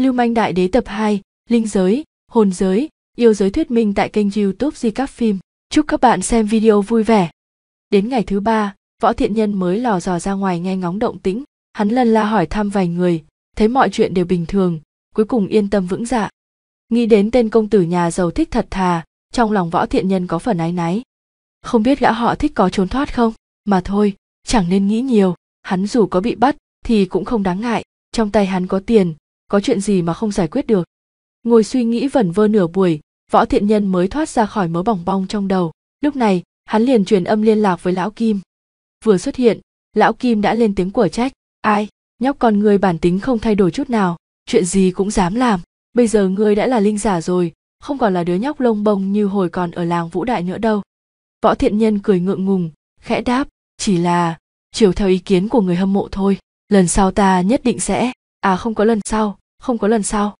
Lưu manh đại đế tập 2, linh giới, hồn giới, yêu giới thuyết minh tại kênh YouTube Di các phim. Chúc các bạn xem video vui vẻ. Đến ngày thứ ba, Võ Thiện Nhân mới lò dò ra ngoài nghe ngóng động tĩnh, hắn lần la hỏi thăm vài người, thấy mọi chuyện đều bình thường, cuối cùng yên tâm vững dạ. Nghĩ đến tên công tử nhà giàu thích thật thà, trong lòng Võ Thiện Nhân có phần áy náy. Không biết gã họ thích có trốn thoát không, mà thôi, chẳng nên nghĩ nhiều, hắn dù có bị bắt thì cũng không đáng ngại, trong tay hắn có tiền, có chuyện gì mà không giải quyết được ngồi suy nghĩ vẩn vơ nửa buổi võ thiện nhân mới thoát ra khỏi mớ bỏng bong trong đầu lúc này hắn liền truyền âm liên lạc với lão kim vừa xuất hiện lão kim đã lên tiếng của trách ai nhóc con người bản tính không thay đổi chút nào chuyện gì cũng dám làm bây giờ ngươi đã là linh giả rồi không còn là đứa nhóc lông bông như hồi còn ở làng vũ đại nữa đâu võ thiện nhân cười ngượng ngùng khẽ đáp chỉ là chiều theo ý kiến của người hâm mộ thôi lần sau ta nhất định sẽ à không có lần sau không có lần sau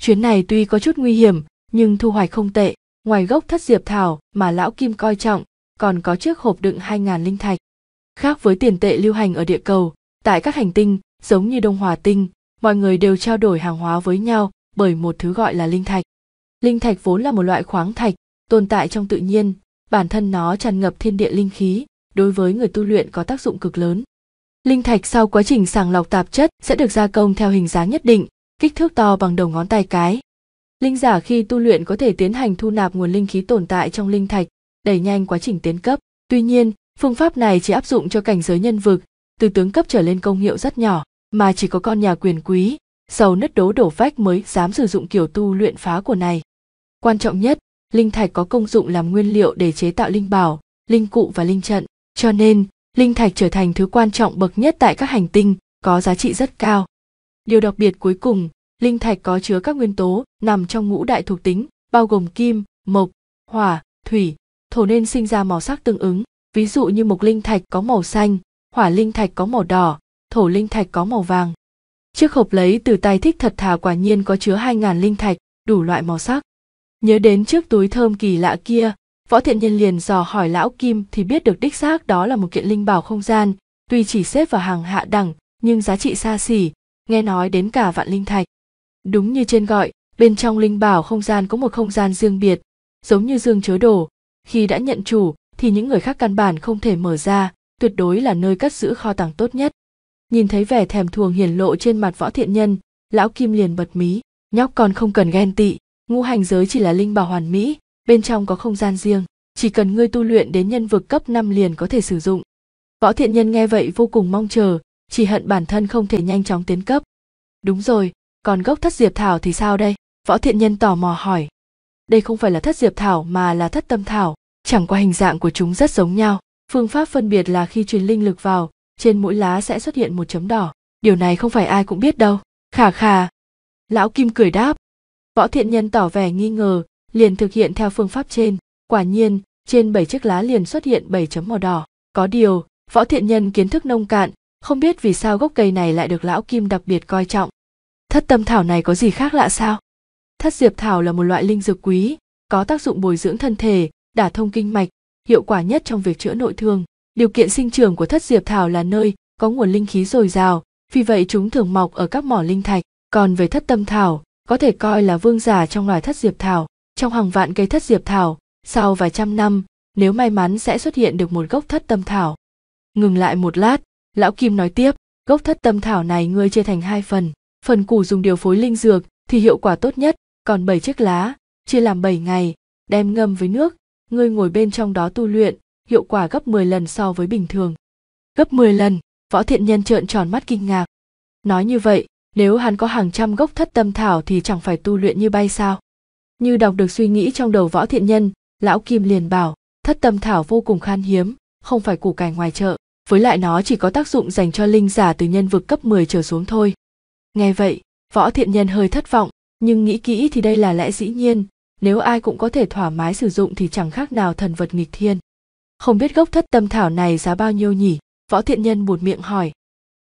chuyến này tuy có chút nguy hiểm nhưng thu hoạch không tệ ngoài gốc thất diệp thảo mà lão kim coi trọng còn có chiếc hộp đựng 2.000 linh thạch. Khác với tiền tệ lưu hành ở địa cầu, tại các hành tinh, giống như Đông Hòa Tinh, mọi người đều trao đổi hàng hóa với nhau bởi một thứ gọi là linh thạch. Linh thạch vốn là một loại khoáng thạch, tồn tại trong tự nhiên, bản thân nó tràn ngập thiên địa linh khí, đối với người tu luyện có tác dụng cực lớn. Linh thạch sau quá trình sàng lọc tạp chất sẽ được gia công theo hình dáng nhất định, kích thước to bằng đầu ngón tay cái. Linh giả khi tu luyện có thể tiến hành thu nạp nguồn linh khí tồn tại trong linh thạch, đẩy nhanh quá trình tiến cấp. Tuy nhiên, phương pháp này chỉ áp dụng cho cảnh giới nhân vực, từ tướng cấp trở lên công hiệu rất nhỏ, mà chỉ có con nhà quyền quý, giàu nứt đố đổ vách mới dám sử dụng kiểu tu luyện phá của này. Quan trọng nhất, linh thạch có công dụng làm nguyên liệu để chế tạo linh bảo, linh cụ và linh trận, cho nên linh thạch trở thành thứ quan trọng bậc nhất tại các hành tinh, có giá trị rất cao. Điều đặc biệt cuối cùng, linh thạch có chứa các nguyên tố nằm trong ngũ đại thuộc tính, bao gồm kim, mộc, hỏa, thủy, thổ nên sinh ra màu sắc tương ứng. Ví dụ như mộc linh thạch có màu xanh, hỏa linh thạch có màu đỏ, thổ linh thạch có màu vàng. Chiếc hộp lấy từ tay thích thật thà quả nhiên có chứa 2.000 linh thạch, đủ loại màu sắc. Nhớ đến chiếc túi thơm kỳ lạ kia, võ thiện nhân liền dò hỏi lão Kim thì biết được đích xác đó là một kiện linh bảo không gian, tuy chỉ xếp vào hàng hạ đẳng, nhưng giá trị xa xỉ, nghe nói đến cả vạn linh thạch. Đúng như trên gọi, bên trong linh bảo không gian có một không gian riêng biệt, giống như dương chứa đồ. Khi đã nhận chủ thì những người khác căn bản không thể mở ra, tuyệt đối là nơi cất giữ kho tàng tốt nhất. Nhìn thấy vẻ thèm thuồng hiển lộ trên mặt võ thiện nhân, lão Kim liền bật mí, nhóc còn không cần ghen tị, ngũ hành giới chỉ là linh bảo hoàn mỹ, bên trong có không gian riêng, chỉ cần ngươi tu luyện đến nhân vực cấp 5 liền có thể sử dụng. Võ thiện nhân nghe vậy vô cùng mong chờ, chỉ hận bản thân không thể nhanh chóng tiến cấp đúng rồi còn gốc thất diệp thảo thì sao đây võ thiện nhân tò mò hỏi đây không phải là thất diệp thảo mà là thất tâm thảo chẳng qua hình dạng của chúng rất giống nhau phương pháp phân biệt là khi truyền linh lực vào trên mỗi lá sẽ xuất hiện một chấm đỏ điều này không phải ai cũng biết đâu khà khà lão kim cười đáp võ thiện nhân tỏ vẻ nghi ngờ liền thực hiện theo phương pháp trên quả nhiên trên bảy chiếc lá liền xuất hiện bảy chấm màu đỏ có điều võ thiện nhân kiến thức nông cạn không biết vì sao gốc cây này lại được lão kim đặc biệt coi trọng thất tâm thảo này có gì khác lạ sao thất diệp thảo là một loại linh dược quý có tác dụng bồi dưỡng thân thể đả thông kinh mạch hiệu quả nhất trong việc chữa nội thương điều kiện sinh trưởng của thất diệp thảo là nơi có nguồn linh khí dồi dào vì vậy chúng thường mọc ở các mỏ linh thạch còn về thất tâm thảo có thể coi là vương giả trong loài thất diệp thảo trong hàng vạn cây thất diệp thảo sau vài trăm năm nếu may mắn sẽ xuất hiện được một gốc thất tâm thảo ngừng lại một lát Lão Kim nói tiếp, gốc thất tâm thảo này ngươi chia thành hai phần, phần củ dùng điều phối linh dược thì hiệu quả tốt nhất, còn bảy chiếc lá, chia làm bảy ngày, đem ngâm với nước, ngươi ngồi bên trong đó tu luyện, hiệu quả gấp 10 lần so với bình thường. Gấp 10 lần, võ thiện nhân trợn tròn mắt kinh ngạc. Nói như vậy, nếu hắn có hàng trăm gốc thất tâm thảo thì chẳng phải tu luyện như bay sao? Như đọc được suy nghĩ trong đầu võ thiện nhân, lão Kim liền bảo, thất tâm thảo vô cùng khan hiếm, không phải củ cải ngoài chợ với lại nó chỉ có tác dụng dành cho linh giả từ nhân vực cấp 10 trở xuống thôi. Nghe vậy, võ thiện nhân hơi thất vọng, nhưng nghĩ kỹ thì đây là lẽ dĩ nhiên, nếu ai cũng có thể thoải mái sử dụng thì chẳng khác nào thần vật nghịch thiên. Không biết gốc thất tâm thảo này giá bao nhiêu nhỉ? Võ thiện nhân buột miệng hỏi.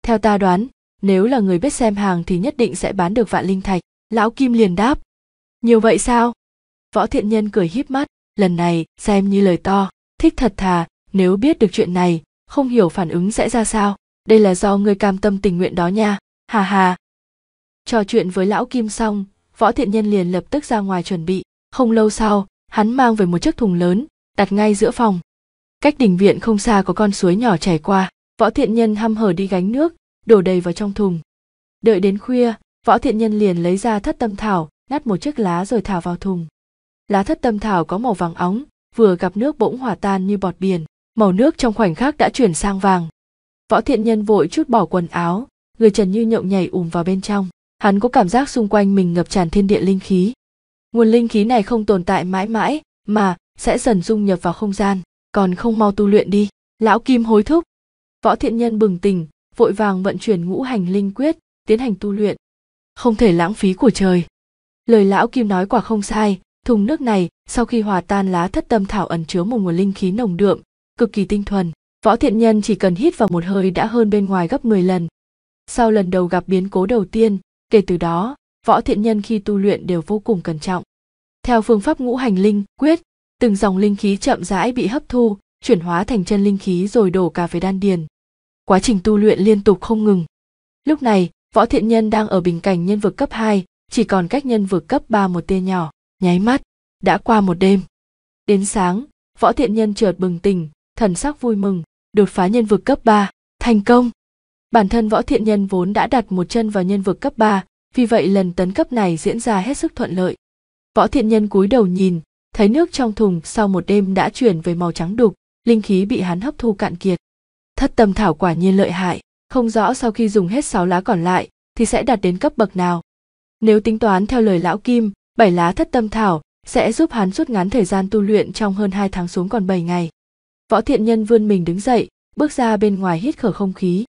Theo ta đoán, nếu là người biết xem hàng thì nhất định sẽ bán được vạn linh thạch. Lão Kim liền đáp. Nhiều vậy sao? Võ thiện nhân cười híp mắt, lần này xem như lời to, thích thật thà, nếu biết được chuyện này, không hiểu phản ứng sẽ ra sao đây là do ngươi cam tâm tình nguyện đó nha hà hà trò chuyện với lão kim xong võ thiện nhân liền lập tức ra ngoài chuẩn bị không lâu sau hắn mang về một chiếc thùng lớn đặt ngay giữa phòng cách đỉnh viện không xa có con suối nhỏ chảy qua võ thiện nhân hăm hở đi gánh nước đổ đầy vào trong thùng đợi đến khuya võ thiện nhân liền lấy ra thất tâm thảo ngắt một chiếc lá rồi thả vào thùng lá thất tâm thảo có màu vàng óng vừa gặp nước bỗng hòa tan như bọt biển màu nước trong khoảnh khắc đã chuyển sang vàng võ thiện nhân vội chút bỏ quần áo người trần như nhộng nhảy ùm vào bên trong hắn có cảm giác xung quanh mình ngập tràn thiên địa linh khí nguồn linh khí này không tồn tại mãi mãi mà sẽ dần dung nhập vào không gian còn không mau tu luyện đi lão kim hối thúc võ thiện nhân bừng tỉnh vội vàng vận chuyển ngũ hành linh quyết tiến hành tu luyện không thể lãng phí của trời lời lão kim nói quả không sai thùng nước này sau khi hòa tan lá thất tâm thảo ẩn chứa một nguồn linh khí nồng đượm cực kỳ tinh thuần võ thiện nhân chỉ cần hít vào một hơi đã hơn bên ngoài gấp 10 lần sau lần đầu gặp biến cố đầu tiên kể từ đó võ thiện nhân khi tu luyện đều vô cùng cẩn trọng theo phương pháp ngũ hành linh quyết từng dòng linh khí chậm rãi bị hấp thu chuyển hóa thành chân linh khí rồi đổ cả về đan điền quá trình tu luyện liên tục không ngừng lúc này võ thiện nhân đang ở bình cảnh nhân vực cấp 2, chỉ còn cách nhân vực cấp 3 một tia nhỏ nháy mắt đã qua một đêm đến sáng võ thiện nhân chợt bừng tỉnh thần sắc vui mừng, đột phá nhân vực cấp 3, thành công. Bản thân Võ Thiện Nhân vốn đã đặt một chân vào nhân vực cấp 3, vì vậy lần tấn cấp này diễn ra hết sức thuận lợi. Võ Thiện Nhân cúi đầu nhìn, thấy nước trong thùng sau một đêm đã chuyển về màu trắng đục, linh khí bị hắn hấp thu cạn kiệt. Thất tâm thảo quả nhiên lợi hại, không rõ sau khi dùng hết 6 lá còn lại thì sẽ đạt đến cấp bậc nào. Nếu tính toán theo lời lão Kim, 7 lá thất tâm thảo sẽ giúp hắn rút ngắn thời gian tu luyện trong hơn 2 tháng xuống còn 7 ngày võ thiện nhân vươn mình đứng dậy bước ra bên ngoài hít khở không khí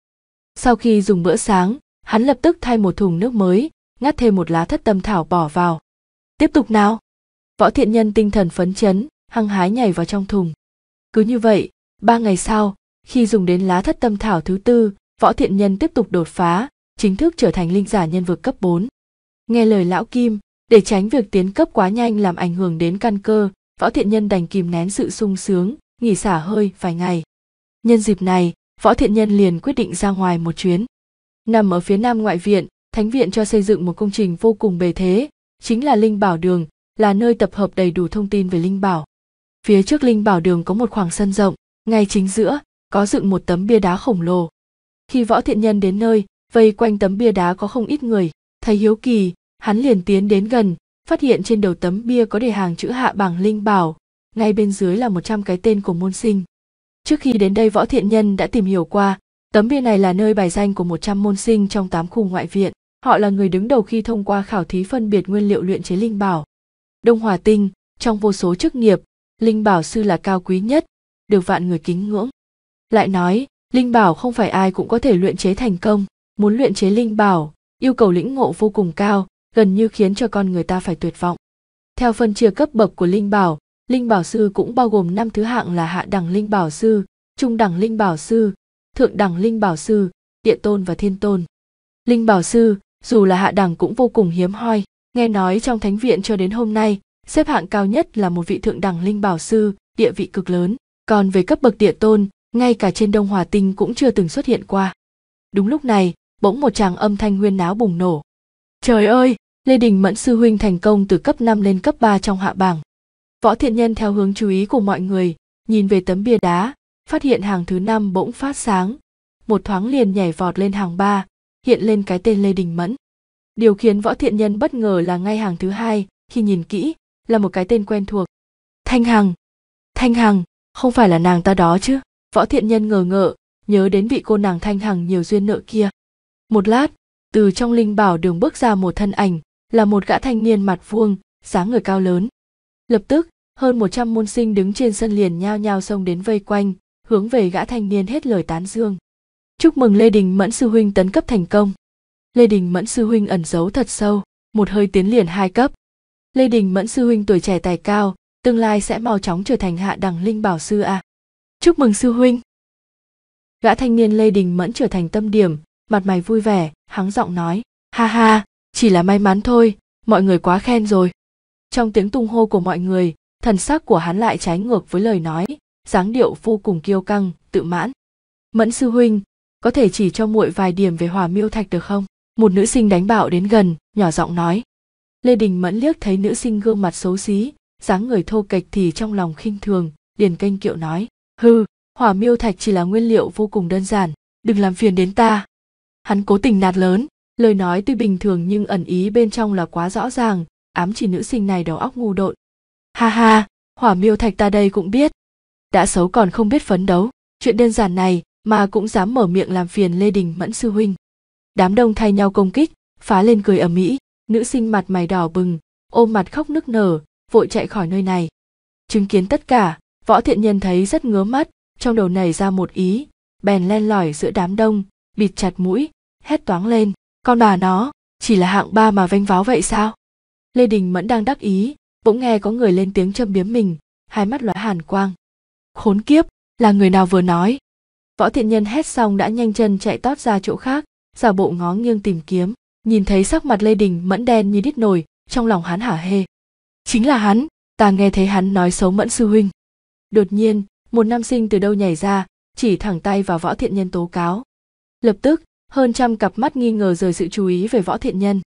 sau khi dùng bữa sáng hắn lập tức thay một thùng nước mới ngắt thêm một lá thất tâm thảo bỏ vào tiếp tục nào võ thiện nhân tinh thần phấn chấn hăng hái nhảy vào trong thùng cứ như vậy ba ngày sau khi dùng đến lá thất tâm thảo thứ tư võ thiện nhân tiếp tục đột phá chính thức trở thành linh giả nhân vực cấp 4. Nghe lời lão Kim, để tránh việc tiến cấp quá nhanh làm ảnh hưởng đến căn cơ, võ thiện nhân đành kìm nén sự sung sướng, nghỉ xả hơi vài ngày. Nhân dịp này, Võ Thiện Nhân liền quyết định ra ngoài một chuyến. Nằm ở phía nam ngoại viện, Thánh viện cho xây dựng một công trình vô cùng bề thế, chính là Linh Bảo Đường, là nơi tập hợp đầy đủ thông tin về Linh Bảo. Phía trước Linh Bảo Đường có một khoảng sân rộng, ngay chính giữa có dựng một tấm bia đá khổng lồ. Khi Võ Thiện Nhân đến nơi, vây quanh tấm bia đá có không ít người, thấy hiếu kỳ, hắn liền tiến đến gần, phát hiện trên đầu tấm bia có đề hàng chữ hạ bảng Linh Bảo, ngay bên dưới là 100 cái tên của môn sinh. Trước khi đến đây Võ Thiện Nhân đã tìm hiểu qua, tấm bia này là nơi bài danh của 100 môn sinh trong 8 khu ngoại viện. Họ là người đứng đầu khi thông qua khảo thí phân biệt nguyên liệu luyện chế linh bảo. Đông Hòa Tinh, trong vô số chức nghiệp, linh bảo sư là cao quý nhất, được vạn người kính ngưỡng. Lại nói, linh bảo không phải ai cũng có thể luyện chế thành công, muốn luyện chế linh bảo, yêu cầu lĩnh ngộ vô cùng cao, gần như khiến cho con người ta phải tuyệt vọng. Theo phân chia cấp bậc của linh bảo, Linh bảo sư cũng bao gồm năm thứ hạng là hạ đẳng linh bảo sư, trung đẳng linh bảo sư, thượng đẳng linh bảo sư, địa tôn và thiên tôn. Linh bảo sư, dù là hạ đẳng cũng vô cùng hiếm hoi, nghe nói trong thánh viện cho đến hôm nay, xếp hạng cao nhất là một vị thượng đẳng linh bảo sư, địa vị cực lớn, còn về cấp bậc địa tôn, ngay cả trên Đông Hòa Tinh cũng chưa từng xuất hiện qua. Đúng lúc này, bỗng một chàng âm thanh huyên náo bùng nổ. Trời ơi, Lê Đình Mẫn sư huynh thành công từ cấp 5 lên cấp 3 trong hạ bảng, Võ thiện nhân theo hướng chú ý của mọi người, nhìn về tấm bia đá, phát hiện hàng thứ năm bỗng phát sáng. Một thoáng liền nhảy vọt lên hàng ba, hiện lên cái tên Lê Đình Mẫn. Điều khiến võ thiện nhân bất ngờ là ngay hàng thứ hai, khi nhìn kỹ, là một cái tên quen thuộc. Thanh Hằng! Thanh Hằng, không phải là nàng ta đó chứ? Võ thiện nhân ngờ ngợ, nhớ đến vị cô nàng Thanh Hằng nhiều duyên nợ kia. Một lát, từ trong linh bảo đường bước ra một thân ảnh, là một gã thanh niên mặt vuông, dáng người cao lớn. Lập tức, hơn 100 môn sinh đứng trên sân liền nhao nhao xông đến vây quanh, hướng về gã thanh niên hết lời tán dương. Chúc mừng Lê Đình Mẫn sư huynh tấn cấp thành công. Lê Đình Mẫn sư huynh ẩn giấu thật sâu, một hơi tiến liền hai cấp. Lê Đình Mẫn sư huynh tuổi trẻ tài cao, tương lai sẽ mau chóng trở thành hạ đẳng linh bảo sư à. Chúc mừng sư huynh. Gã thanh niên Lê Đình Mẫn trở thành tâm điểm, mặt mày vui vẻ, hắng giọng nói, ha ha, chỉ là may mắn thôi, mọi người quá khen rồi. Trong tiếng tung hô của mọi người, thần sắc của hắn lại trái ngược với lời nói dáng điệu vô cùng kiêu căng tự mãn mẫn sư huynh có thể chỉ cho muội vài điểm về hòa miêu thạch được không một nữ sinh đánh bạo đến gần nhỏ giọng nói lê đình mẫn liếc thấy nữ sinh gương mặt xấu xí dáng người thô kệch thì trong lòng khinh thường liền canh kiệu nói hư hòa miêu thạch chỉ là nguyên liệu vô cùng đơn giản đừng làm phiền đến ta hắn cố tình nạt lớn lời nói tuy bình thường nhưng ẩn ý bên trong là quá rõ ràng ám chỉ nữ sinh này đầu óc ngu độn ha ha hỏa miêu thạch ta đây cũng biết đã xấu còn không biết phấn đấu chuyện đơn giản này mà cũng dám mở miệng làm phiền lê đình mẫn sư huynh đám đông thay nhau công kích phá lên cười ầm ĩ nữ sinh mặt mày đỏ bừng ôm mặt khóc nức nở vội chạy khỏi nơi này chứng kiến tất cả võ thiện nhân thấy rất ngứa mắt trong đầu nảy ra một ý bèn len lỏi giữa đám đông bịt chặt mũi hét toáng lên con bà nó chỉ là hạng ba mà vênh váo vậy sao lê đình mẫn đang đắc ý bỗng nghe có người lên tiếng châm biếm mình hai mắt lóe hàn quang khốn kiếp là người nào vừa nói võ thiện nhân hét xong đã nhanh chân chạy tót ra chỗ khác giả bộ ngó nghiêng tìm kiếm nhìn thấy sắc mặt lê đình mẫn đen như đít nồi trong lòng hắn hả hê chính là hắn ta nghe thấy hắn nói xấu mẫn sư huynh đột nhiên một nam sinh từ đâu nhảy ra chỉ thẳng tay vào võ thiện nhân tố cáo lập tức hơn trăm cặp mắt nghi ngờ rời sự chú ý về võ thiện nhân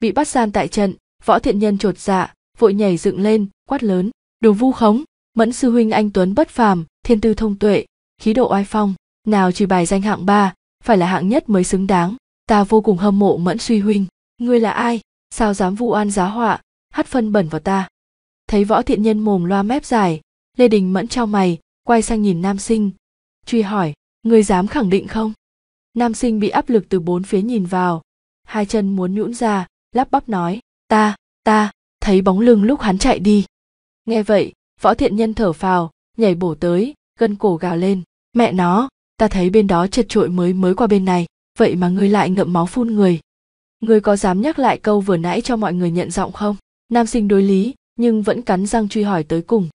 bị bắt gian tại trận võ thiện nhân trột dạ vội nhảy dựng lên quát lớn đồ vu khống mẫn sư huynh anh tuấn bất phàm thiên tư thông tuệ khí độ oai phong nào trừ bài danh hạng ba phải là hạng nhất mới xứng đáng ta vô cùng hâm mộ mẫn suy huynh ngươi là ai sao dám vu oan giá họa hắt phân bẩn vào ta thấy võ thiện nhân mồm loa mép dài lê đình mẫn trao mày quay sang nhìn nam sinh truy hỏi ngươi dám khẳng định không nam sinh bị áp lực từ bốn phía nhìn vào hai chân muốn nhũn ra lắp bắp nói ta ta thấy bóng lưng lúc hắn chạy đi nghe vậy võ thiện nhân thở phào nhảy bổ tới gân cổ gào lên mẹ nó ta thấy bên đó chật trội mới mới qua bên này vậy mà ngươi lại ngậm máu phun người ngươi có dám nhắc lại câu vừa nãy cho mọi người nhận giọng không nam sinh đối lý nhưng vẫn cắn răng truy hỏi tới cùng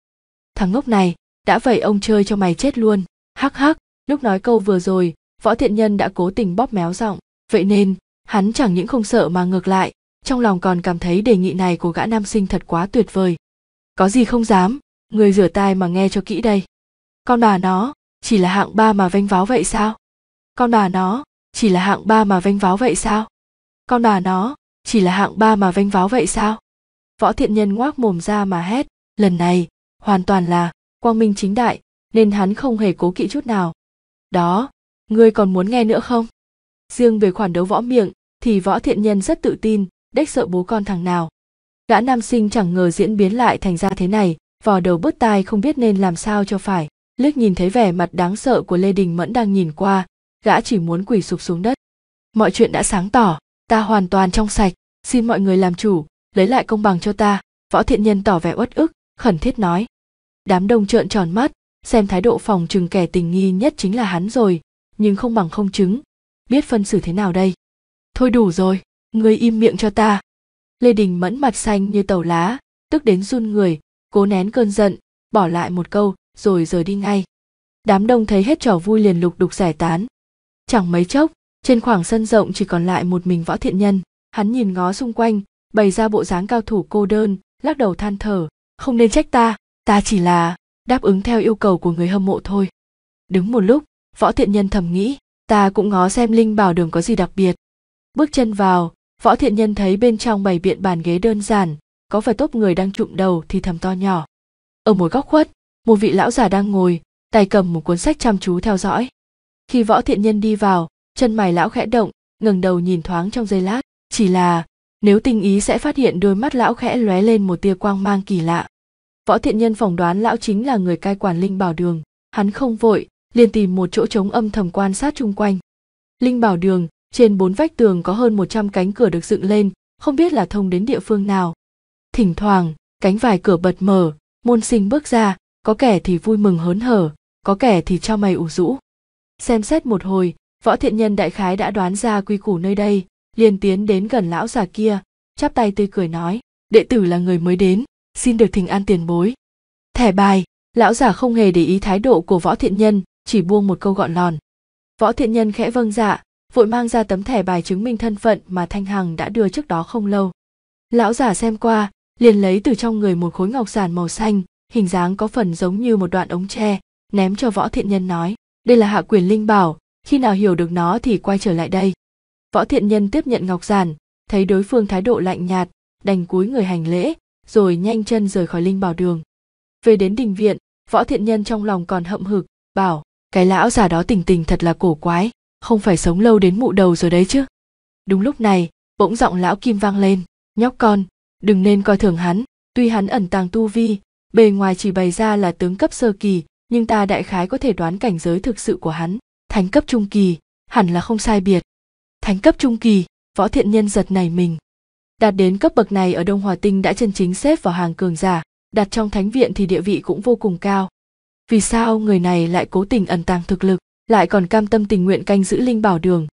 thằng ngốc này đã vậy ông chơi cho mày chết luôn hắc hắc lúc nói câu vừa rồi võ thiện nhân đã cố tình bóp méo giọng vậy nên hắn chẳng những không sợ mà ngược lại trong lòng còn cảm thấy đề nghị này của gã nam sinh thật quá tuyệt vời có gì không dám người rửa tai mà nghe cho kỹ đây con bà nó chỉ là hạng ba mà vênh váo vậy sao con bà nó chỉ là hạng ba mà vênh váo vậy sao con bà nó chỉ là hạng ba mà vênh váo vậy sao võ thiện nhân ngoác mồm ra mà hét lần này hoàn toàn là quang minh chính đại nên hắn không hề cố kỵ chút nào đó ngươi còn muốn nghe nữa không riêng về khoản đấu võ miệng thì võ thiện nhân rất tự tin đếch sợ bố con thằng nào gã nam sinh chẳng ngờ diễn biến lại thành ra thế này vò đầu bứt tai không biết nên làm sao cho phải liếc nhìn thấy vẻ mặt đáng sợ của lê đình mẫn đang nhìn qua gã chỉ muốn quỳ sụp xuống đất mọi chuyện đã sáng tỏ ta hoàn toàn trong sạch xin mọi người làm chủ lấy lại công bằng cho ta võ thiện nhân tỏ vẻ uất ức khẩn thiết nói đám đông trợn tròn mắt xem thái độ phòng trừng kẻ tình nghi nhất chính là hắn rồi nhưng không bằng không chứng biết phân xử thế nào đây thôi đủ rồi ngươi im miệng cho ta lê đình mẫn mặt xanh như tàu lá tức đến run người cố nén cơn giận bỏ lại một câu rồi rời đi ngay đám đông thấy hết trò vui liền lục đục giải tán chẳng mấy chốc trên khoảng sân rộng chỉ còn lại một mình võ thiện nhân hắn nhìn ngó xung quanh bày ra bộ dáng cao thủ cô đơn lắc đầu than thở không nên trách ta ta chỉ là đáp ứng theo yêu cầu của người hâm mộ thôi đứng một lúc võ thiện nhân thầm nghĩ ta cũng ngó xem linh bảo đường có gì đặc biệt bước chân vào võ thiện nhân thấy bên trong bày biện bàn ghế đơn giản có vài tốp người đang trụm đầu thì thầm to nhỏ ở một góc khuất một vị lão già đang ngồi tay cầm một cuốn sách chăm chú theo dõi khi võ thiện nhân đi vào chân mày lão khẽ động ngẩng đầu nhìn thoáng trong giây lát chỉ là nếu tình ý sẽ phát hiện đôi mắt lão khẽ lóe lên một tia quang mang kỳ lạ võ thiện nhân phỏng đoán lão chính là người cai quản linh bảo đường hắn không vội liền tìm một chỗ trống âm thầm quan sát chung quanh linh bảo đường trên bốn vách tường có hơn 100 cánh cửa được dựng lên, không biết là thông đến địa phương nào. Thỉnh thoảng, cánh vài cửa bật mở, môn sinh bước ra, có kẻ thì vui mừng hớn hở, có kẻ thì cho mày ủ rũ. Xem xét một hồi, võ thiện nhân đại khái đã đoán ra quy củ nơi đây, liền tiến đến gần lão già kia, chắp tay tươi cười nói, đệ tử là người mới đến, xin được thỉnh an tiền bối. Thẻ bài, lão già không hề để ý thái độ của võ thiện nhân, chỉ buông một câu gọn lòn. Võ thiện nhân khẽ vâng dạ, vội mang ra tấm thẻ bài chứng minh thân phận mà thanh hằng đã đưa trước đó không lâu lão giả xem qua liền lấy từ trong người một khối ngọc giản màu xanh hình dáng có phần giống như một đoạn ống tre ném cho võ thiện nhân nói đây là hạ quyền linh bảo khi nào hiểu được nó thì quay trở lại đây võ thiện nhân tiếp nhận ngọc giản thấy đối phương thái độ lạnh nhạt đành cúi người hành lễ rồi nhanh chân rời khỏi linh bảo đường về đến đình viện võ thiện nhân trong lòng còn hậm hực bảo cái lão già đó tình tình thật là cổ quái không phải sống lâu đến mụ đầu rồi đấy chứ đúng lúc này bỗng giọng lão kim vang lên nhóc con đừng nên coi thường hắn tuy hắn ẩn tàng tu vi bề ngoài chỉ bày ra là tướng cấp sơ kỳ nhưng ta đại khái có thể đoán cảnh giới thực sự của hắn thánh cấp trung kỳ hẳn là không sai biệt thánh cấp trung kỳ võ thiện nhân giật nảy mình đạt đến cấp bậc này ở đông hòa tinh đã chân chính xếp vào hàng cường giả đặt trong thánh viện thì địa vị cũng vô cùng cao vì sao người này lại cố tình ẩn tàng thực lực lại còn cam tâm tình nguyện canh giữ linh bảo đường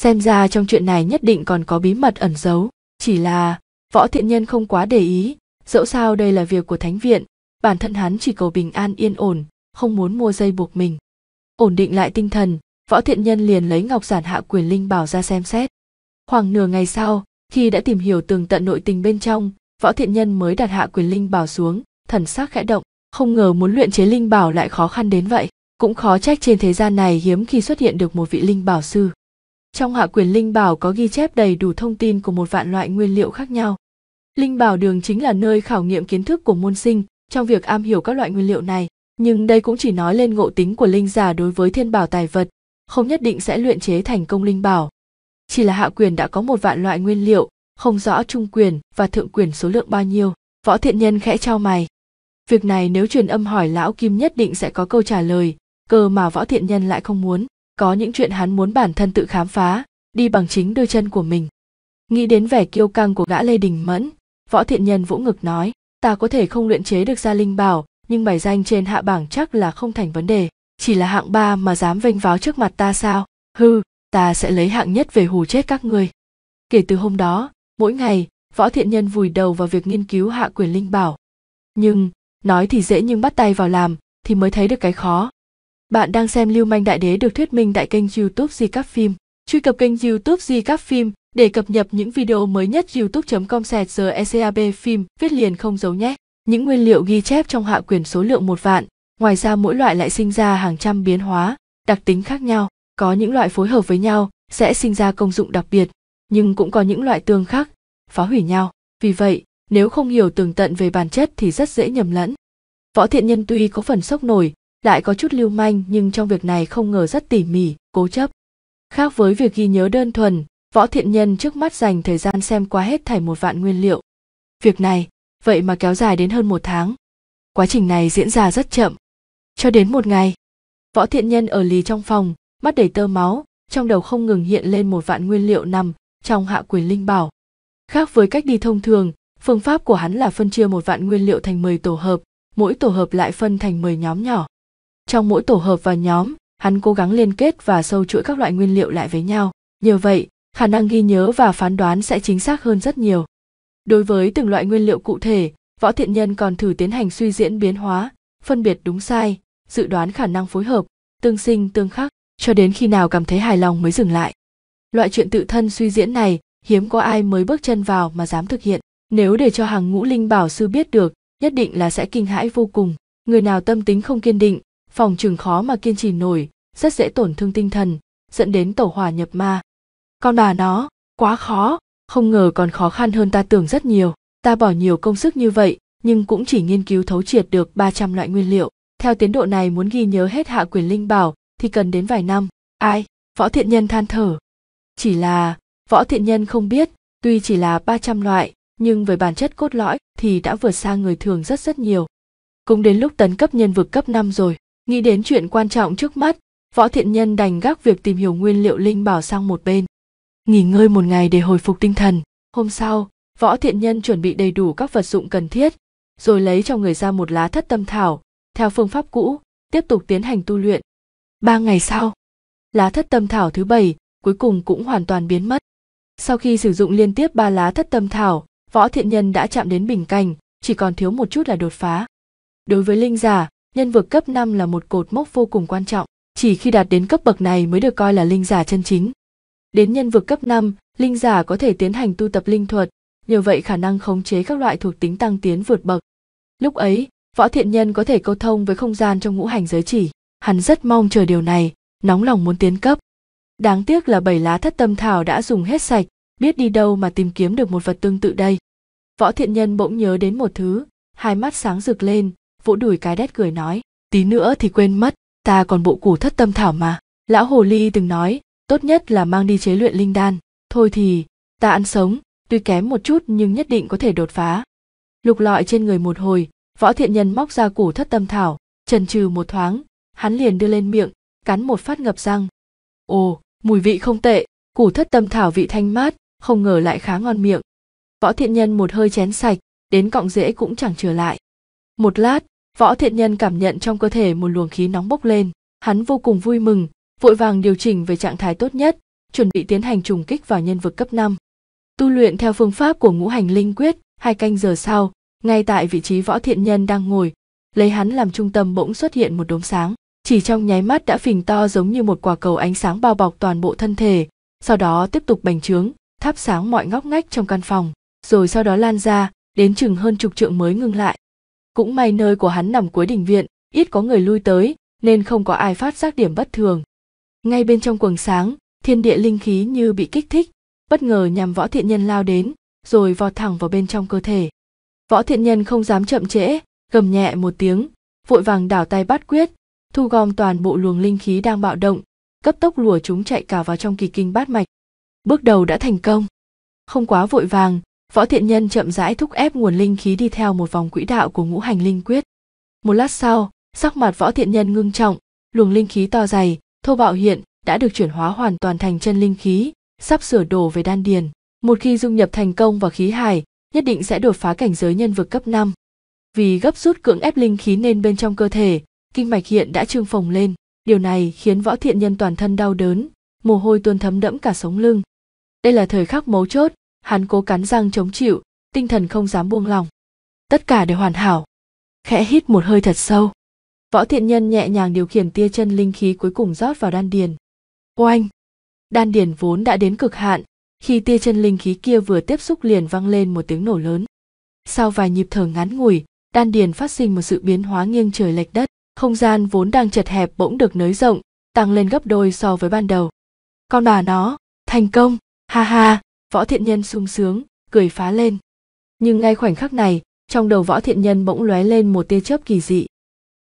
xem ra trong chuyện này nhất định còn có bí mật ẩn giấu chỉ là võ thiện nhân không quá để ý dẫu sao đây là việc của thánh viện bản thân hắn chỉ cầu bình an yên ổn không muốn mua dây buộc mình ổn định lại tinh thần võ thiện nhân liền lấy ngọc giản hạ quyền linh bảo ra xem xét khoảng nửa ngày sau khi đã tìm hiểu tường tận nội tình bên trong võ thiện nhân mới đặt hạ quyền linh bảo xuống thần sắc khẽ động không ngờ muốn luyện chế linh bảo lại khó khăn đến vậy cũng khó trách trên thế gian này hiếm khi xuất hiện được một vị linh bảo sư trong hạ quyền linh bảo có ghi chép đầy đủ thông tin của một vạn loại nguyên liệu khác nhau linh bảo đường chính là nơi khảo nghiệm kiến thức của môn sinh trong việc am hiểu các loại nguyên liệu này nhưng đây cũng chỉ nói lên ngộ tính của linh giả đối với thiên bảo tài vật không nhất định sẽ luyện chế thành công linh bảo chỉ là hạ quyền đã có một vạn loại nguyên liệu không rõ trung quyền và thượng quyền số lượng bao nhiêu võ thiện nhân khẽ trao mày việc này nếu truyền âm hỏi lão kim nhất định sẽ có câu trả lời cơ mà võ thiện nhân lại không muốn có những chuyện hắn muốn bản thân tự khám phá đi bằng chính đôi chân của mình nghĩ đến vẻ kiêu căng của gã lê đình mẫn võ thiện nhân vỗ ngực nói ta có thể không luyện chế được gia linh bảo nhưng bài danh trên hạ bảng chắc là không thành vấn đề chỉ là hạng ba mà dám vênh váo trước mặt ta sao hư ta sẽ lấy hạng nhất về hù chết các ngươi kể từ hôm đó mỗi ngày võ thiện nhân vùi đầu vào việc nghiên cứu hạ quyền linh bảo nhưng nói thì dễ nhưng bắt tay vào làm thì mới thấy được cái khó bạn đang xem Lưu Manh Đại Đế được thuyết minh tại kênh YouTube Di Các Phim. Truy cập kênh YouTube Di Các Phim để cập nhật những video mới nhất youtube.com sẹt ECAB phim viết liền không giấu nhé. Những nguyên liệu ghi chép trong hạ quyển số lượng một vạn, ngoài ra mỗi loại lại sinh ra hàng trăm biến hóa, đặc tính khác nhau, có những loại phối hợp với nhau sẽ sinh ra công dụng đặc biệt, nhưng cũng có những loại tương khắc, phá hủy nhau. Vì vậy, nếu không hiểu tường tận về bản chất thì rất dễ nhầm lẫn. Võ Thiện Nhân tuy có phần sốc nổi, lại có chút lưu manh nhưng trong việc này không ngờ rất tỉ mỉ cố chấp khác với việc ghi nhớ đơn thuần võ thiện nhân trước mắt dành thời gian xem qua hết thảy một vạn nguyên liệu việc này vậy mà kéo dài đến hơn một tháng quá trình này diễn ra rất chậm cho đến một ngày võ thiện nhân ở lì trong phòng mắt đầy tơ máu trong đầu không ngừng hiện lên một vạn nguyên liệu nằm trong hạ quyền linh bảo khác với cách đi thông thường phương pháp của hắn là phân chia một vạn nguyên liệu thành 10 tổ hợp mỗi tổ hợp lại phân thành 10 nhóm nhỏ trong mỗi tổ hợp và nhóm hắn cố gắng liên kết và sâu chuỗi các loại nguyên liệu lại với nhau nhờ vậy khả năng ghi nhớ và phán đoán sẽ chính xác hơn rất nhiều đối với từng loại nguyên liệu cụ thể võ thiện nhân còn thử tiến hành suy diễn biến hóa phân biệt đúng sai dự đoán khả năng phối hợp tương sinh tương khắc cho đến khi nào cảm thấy hài lòng mới dừng lại loại chuyện tự thân suy diễn này hiếm có ai mới bước chân vào mà dám thực hiện nếu để cho hàng ngũ linh bảo sư biết được nhất định là sẽ kinh hãi vô cùng người nào tâm tính không kiên định phòng trường khó mà kiên trì nổi rất dễ tổn thương tinh thần dẫn đến tổ hòa nhập ma con bà nó quá khó không ngờ còn khó khăn hơn ta tưởng rất nhiều ta bỏ nhiều công sức như vậy nhưng cũng chỉ nghiên cứu thấu triệt được 300 loại nguyên liệu. Theo tiến độ này muốn ghi nhớ hết hạ quyền linh bảo thì cần đến vài năm. Ai? Võ thiện nhân than thở. Chỉ là, võ thiện nhân không biết, tuy chỉ là 300 loại, nhưng với bản chất cốt lõi thì đã vượt xa người thường rất rất nhiều. Cũng đến lúc tấn cấp nhân vực cấp 5 rồi. Nghĩ đến chuyện quan trọng trước mắt, Võ Thiện Nhân đành gác việc tìm hiểu nguyên liệu linh bảo sang một bên. Nghỉ ngơi một ngày để hồi phục tinh thần. Hôm sau, Võ Thiện Nhân chuẩn bị đầy đủ các vật dụng cần thiết, rồi lấy trong người ra một lá thất tâm thảo, theo phương pháp cũ, tiếp tục tiến hành tu luyện. Ba ngày sau, lá thất tâm thảo thứ bảy cuối cùng cũng hoàn toàn biến mất. Sau khi sử dụng liên tiếp ba lá thất tâm thảo, Võ Thiện Nhân đã chạm đến bình cảnh, chỉ còn thiếu một chút là đột phá. Đối với linh giả, nhân vực cấp 5 là một cột mốc vô cùng quan trọng, chỉ khi đạt đến cấp bậc này mới được coi là linh giả chân chính. Đến nhân vực cấp 5, linh giả có thể tiến hành tu tập linh thuật, nhờ vậy khả năng khống chế các loại thuộc tính tăng tiến vượt bậc. Lúc ấy, võ thiện nhân có thể câu thông với không gian trong ngũ hành giới chỉ, hắn rất mong chờ điều này, nóng lòng muốn tiến cấp. Đáng tiếc là bảy lá thất tâm thảo đã dùng hết sạch, biết đi đâu mà tìm kiếm được một vật tương tự đây. Võ thiện nhân bỗng nhớ đến một thứ, hai mắt sáng rực lên, vỗ đùi cái đét cười nói tí nữa thì quên mất ta còn bộ củ thất tâm thảo mà lão hồ ly từng nói tốt nhất là mang đi chế luyện linh đan thôi thì ta ăn sống tuy kém một chút nhưng nhất định có thể đột phá lục lọi trên người một hồi võ thiện nhân móc ra củ thất tâm thảo trần trừ một thoáng hắn liền đưa lên miệng cắn một phát ngập răng ồ mùi vị không tệ củ thất tâm thảo vị thanh mát không ngờ lại khá ngon miệng võ thiện nhân một hơi chén sạch đến cọng rễ cũng chẳng trở lại một lát Võ thiện nhân cảm nhận trong cơ thể một luồng khí nóng bốc lên, hắn vô cùng vui mừng, vội vàng điều chỉnh về trạng thái tốt nhất, chuẩn bị tiến hành trùng kích vào nhân vực cấp 5. Tu luyện theo phương pháp của ngũ hành linh quyết, hai canh giờ sau, ngay tại vị trí võ thiện nhân đang ngồi, lấy hắn làm trung tâm bỗng xuất hiện một đốm sáng, chỉ trong nháy mắt đã phình to giống như một quả cầu ánh sáng bao bọc toàn bộ thân thể, sau đó tiếp tục bành trướng, thắp sáng mọi ngóc ngách trong căn phòng, rồi sau đó lan ra, đến chừng hơn chục trượng mới ngưng lại cũng may nơi của hắn nằm cuối đình viện ít có người lui tới nên không có ai phát giác điểm bất thường ngay bên trong quầng sáng thiên địa linh khí như bị kích thích bất ngờ nhằm võ thiện nhân lao đến rồi vọt thẳng vào bên trong cơ thể võ thiện nhân không dám chậm trễ gầm nhẹ một tiếng vội vàng đảo tay bắt quyết thu gom toàn bộ luồng linh khí đang bạo động cấp tốc lùa chúng chạy cả vào trong kỳ kinh bát mạch bước đầu đã thành công không quá vội vàng Võ thiện nhân chậm rãi thúc ép nguồn linh khí đi theo một vòng quỹ đạo của ngũ hành linh quyết. Một lát sau, sắc mặt võ thiện nhân ngưng trọng, luồng linh khí to dày, thô bạo hiện đã được chuyển hóa hoàn toàn thành chân linh khí, sắp sửa đổ về đan điền. Một khi dung nhập thành công vào khí hải, nhất định sẽ đột phá cảnh giới nhân vực cấp 5. Vì gấp rút cưỡng ép linh khí nên bên trong cơ thể, kinh mạch hiện đã trương phồng lên, điều này khiến võ thiện nhân toàn thân đau đớn, mồ hôi tuôn thấm đẫm cả sống lưng. Đây là thời khắc mấu chốt, hắn cố cắn răng chống chịu tinh thần không dám buông lòng tất cả đều hoàn hảo khẽ hít một hơi thật sâu võ thiện nhân nhẹ nhàng điều khiển tia chân linh khí cuối cùng rót vào đan điền oanh đan điền vốn đã đến cực hạn khi tia chân linh khí kia vừa tiếp xúc liền vang lên một tiếng nổ lớn sau vài nhịp thở ngắn ngủi đan điền phát sinh một sự biến hóa nghiêng trời lệch đất không gian vốn đang chật hẹp bỗng được nới rộng tăng lên gấp đôi so với ban đầu con bà nó thành công ha ha võ thiện nhân sung sướng cười phá lên nhưng ngay khoảnh khắc này trong đầu võ thiện nhân bỗng lóe lên một tia chớp kỳ dị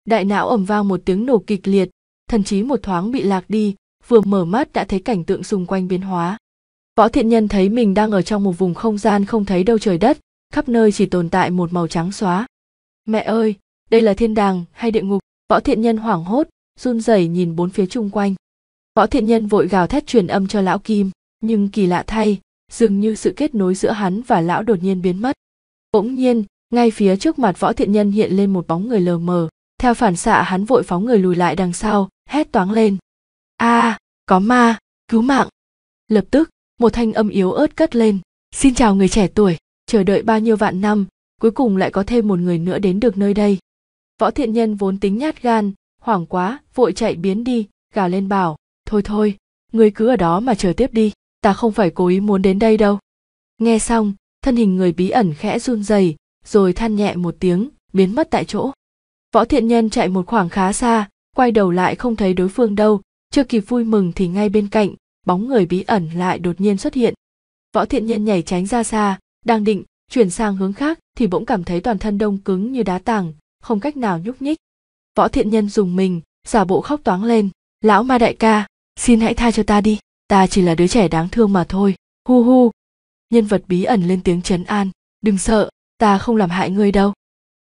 đại não ầm vang một tiếng nổ kịch liệt thần trí một thoáng bị lạc đi vừa mở mắt đã thấy cảnh tượng xung quanh biến hóa võ thiện nhân thấy mình đang ở trong một vùng không gian không thấy đâu trời đất khắp nơi chỉ tồn tại một màu trắng xóa mẹ ơi đây là thiên đàng hay địa ngục võ thiện nhân hoảng hốt run rẩy nhìn bốn phía chung quanh võ thiện nhân vội gào thét truyền âm cho lão kim nhưng kỳ lạ thay dường như sự kết nối giữa hắn và lão đột nhiên biến mất bỗng nhiên ngay phía trước mặt võ thiện nhân hiện lên một bóng người lờ mờ theo phản xạ hắn vội phóng người lùi lại đằng sau hét toáng lên a à, có ma cứu mạng lập tức một thanh âm yếu ớt cất lên xin chào người trẻ tuổi chờ đợi bao nhiêu vạn năm cuối cùng lại có thêm một người nữa đến được nơi đây võ thiện nhân vốn tính nhát gan hoảng quá vội chạy biến đi gào lên bảo thôi thôi người cứ ở đó mà chờ tiếp đi ta không phải cố ý muốn đến đây đâu nghe xong thân hình người bí ẩn khẽ run rẩy rồi than nhẹ một tiếng biến mất tại chỗ võ thiện nhân chạy một khoảng khá xa quay đầu lại không thấy đối phương đâu chưa kịp vui mừng thì ngay bên cạnh bóng người bí ẩn lại đột nhiên xuất hiện võ thiện nhân nhảy tránh ra xa đang định chuyển sang hướng khác thì bỗng cảm thấy toàn thân đông cứng như đá tảng không cách nào nhúc nhích võ thiện nhân dùng mình giả bộ khóc toáng lên lão ma đại ca xin hãy tha cho ta đi ta chỉ là đứa trẻ đáng thương mà thôi hu hu nhân vật bí ẩn lên tiếng trấn an đừng sợ ta không làm hại ngươi đâu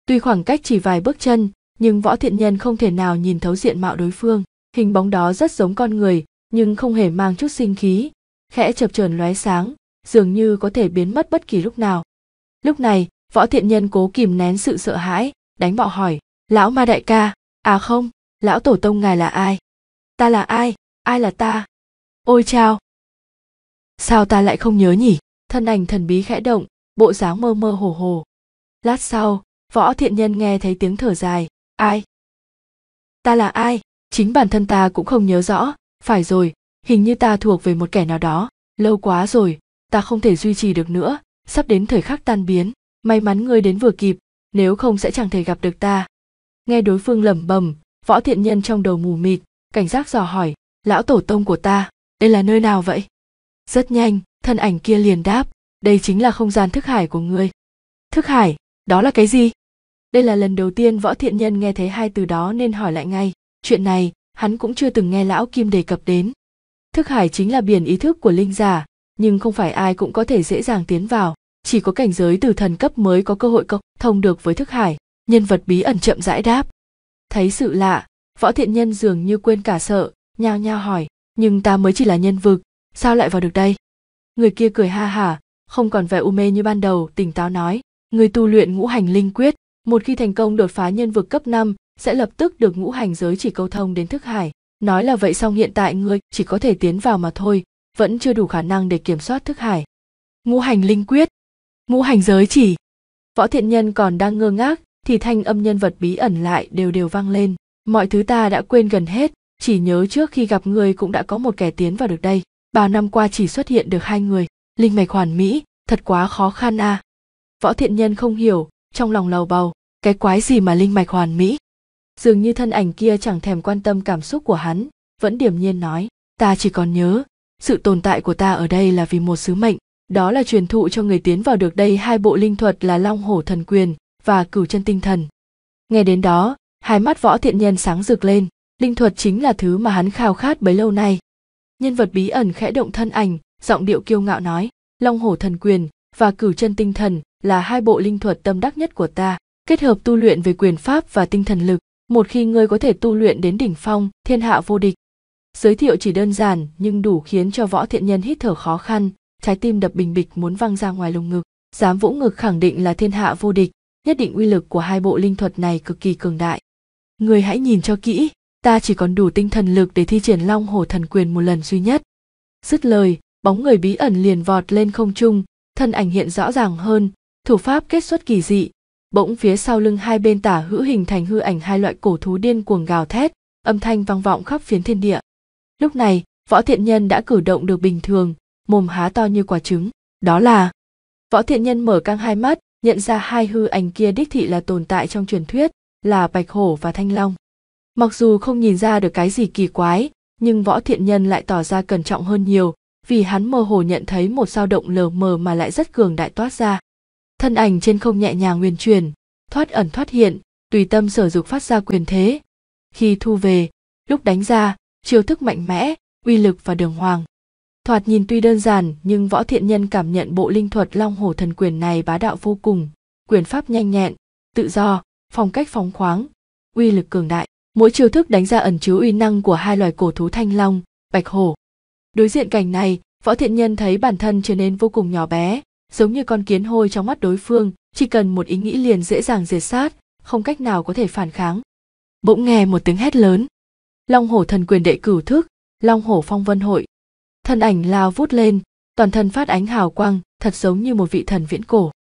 tuy khoảng cách chỉ vài bước chân nhưng võ thiện nhân không thể nào nhìn thấu diện mạo đối phương hình bóng đó rất giống con người nhưng không hề mang chút sinh khí khẽ chập chờn lóe sáng dường như có thể biến mất bất kỳ lúc nào lúc này võ thiện nhân cố kìm nén sự sợ hãi đánh bạo hỏi lão ma đại ca à không lão tổ tông ngài là ai ta là ai ai là ta ôi chao sao ta lại không nhớ nhỉ thân ảnh thần bí khẽ động bộ dáng mơ mơ hồ hồ lát sau võ thiện nhân nghe thấy tiếng thở dài ai ta là ai chính bản thân ta cũng không nhớ rõ phải rồi hình như ta thuộc về một kẻ nào đó lâu quá rồi ta không thể duy trì được nữa sắp đến thời khắc tan biến may mắn ngươi đến vừa kịp nếu không sẽ chẳng thể gặp được ta nghe đối phương lẩm bẩm võ thiện nhân trong đầu mù mịt cảnh giác dò hỏi lão tổ tông của ta đây là nơi nào vậy rất nhanh thân ảnh kia liền đáp đây chính là không gian thức hải của ngươi. thức hải đó là cái gì đây là lần đầu tiên võ thiện nhân nghe thấy hai từ đó nên hỏi lại ngay chuyện này hắn cũng chưa từng nghe lão kim đề cập đến thức hải chính là biển ý thức của linh giả nhưng không phải ai cũng có thể dễ dàng tiến vào chỉ có cảnh giới từ thần cấp mới có cơ hội cộng thông được với thức hải nhân vật bí ẩn chậm rãi đáp thấy sự lạ võ thiện nhân dường như quên cả sợ nhao nhao hỏi nhưng ta mới chỉ là nhân vực sao lại vào được đây người kia cười ha hả không còn vẻ u mê như ban đầu tỉnh táo nói người tu luyện ngũ hành linh quyết một khi thành công đột phá nhân vực cấp năm sẽ lập tức được ngũ hành giới chỉ câu thông đến thức hải nói là vậy song hiện tại ngươi chỉ có thể tiến vào mà thôi vẫn chưa đủ khả năng để kiểm soát thức hải ngũ hành linh quyết ngũ hành giới chỉ võ thiện nhân còn đang ngơ ngác thì thanh âm nhân vật bí ẩn lại đều đều vang lên mọi thứ ta đã quên gần hết chỉ nhớ trước khi gặp người cũng đã có một kẻ tiến vào được đây bao năm qua chỉ xuất hiện được hai người linh mạch hoàn mỹ thật quá khó khăn a à. võ thiện nhân không hiểu trong lòng lầu bầu cái quái gì mà linh mạch hoàn mỹ dường như thân ảnh kia chẳng thèm quan tâm cảm xúc của hắn vẫn điềm nhiên nói ta chỉ còn nhớ sự tồn tại của ta ở đây là vì một sứ mệnh đó là truyền thụ cho người tiến vào được đây hai bộ linh thuật là long hổ thần quyền và cửu chân tinh thần nghe đến đó hai mắt võ thiện nhân sáng rực lên linh thuật chính là thứ mà hắn khao khát bấy lâu nay nhân vật bí ẩn khẽ động thân ảnh giọng điệu kiêu ngạo nói long hổ thần quyền và cửu chân tinh thần là hai bộ linh thuật tâm đắc nhất của ta kết hợp tu luyện về quyền pháp và tinh thần lực một khi ngươi có thể tu luyện đến đỉnh phong thiên hạ vô địch giới thiệu chỉ đơn giản nhưng đủ khiến cho võ thiện nhân hít thở khó khăn trái tim đập bình bịch muốn văng ra ngoài lồng ngực dám vũ ngực khẳng định là thiên hạ vô địch nhất định uy lực của hai bộ linh thuật này cực kỳ cường đại người hãy nhìn cho kỹ ta chỉ còn đủ tinh thần lực để thi triển long hổ thần quyền một lần duy nhất dứt lời bóng người bí ẩn liền vọt lên không trung thân ảnh hiện rõ ràng hơn thủ pháp kết xuất kỳ dị bỗng phía sau lưng hai bên tả hữu hình thành hư ảnh hai loại cổ thú điên cuồng gào thét âm thanh vang vọng khắp phiến thiên địa lúc này võ thiện nhân đã cử động được bình thường mồm há to như quả trứng đó là võ thiện nhân mở căng hai mắt nhận ra hai hư ảnh kia đích thị là tồn tại trong truyền thuyết là bạch hổ và thanh long Mặc dù không nhìn ra được cái gì kỳ quái, nhưng võ thiện nhân lại tỏ ra cẩn trọng hơn nhiều, vì hắn mơ hồ nhận thấy một sao động lờ mờ mà lại rất cường đại toát ra. Thân ảnh trên không nhẹ nhàng nguyên truyền, thoát ẩn thoát hiện, tùy tâm sở dục phát ra quyền thế. Khi thu về, lúc đánh ra, chiêu thức mạnh mẽ, uy lực và đường hoàng. Thoạt nhìn tuy đơn giản nhưng võ thiện nhân cảm nhận bộ linh thuật long hổ thần quyền này bá đạo vô cùng, quyền pháp nhanh nhẹn, tự do, phong cách phóng khoáng, uy lực cường đại mỗi chiêu thức đánh ra ẩn chứa uy năng của hai loài cổ thú thanh long bạch hổ đối diện cảnh này võ thiện nhân thấy bản thân trở nên vô cùng nhỏ bé giống như con kiến hôi trong mắt đối phương chỉ cần một ý nghĩ liền dễ dàng diệt sát không cách nào có thể phản kháng bỗng nghe một tiếng hét lớn long hổ thần quyền đệ cửu thức long hổ phong vân hội thân ảnh lao vút lên toàn thân phát ánh hào quang thật giống như một vị thần viễn cổ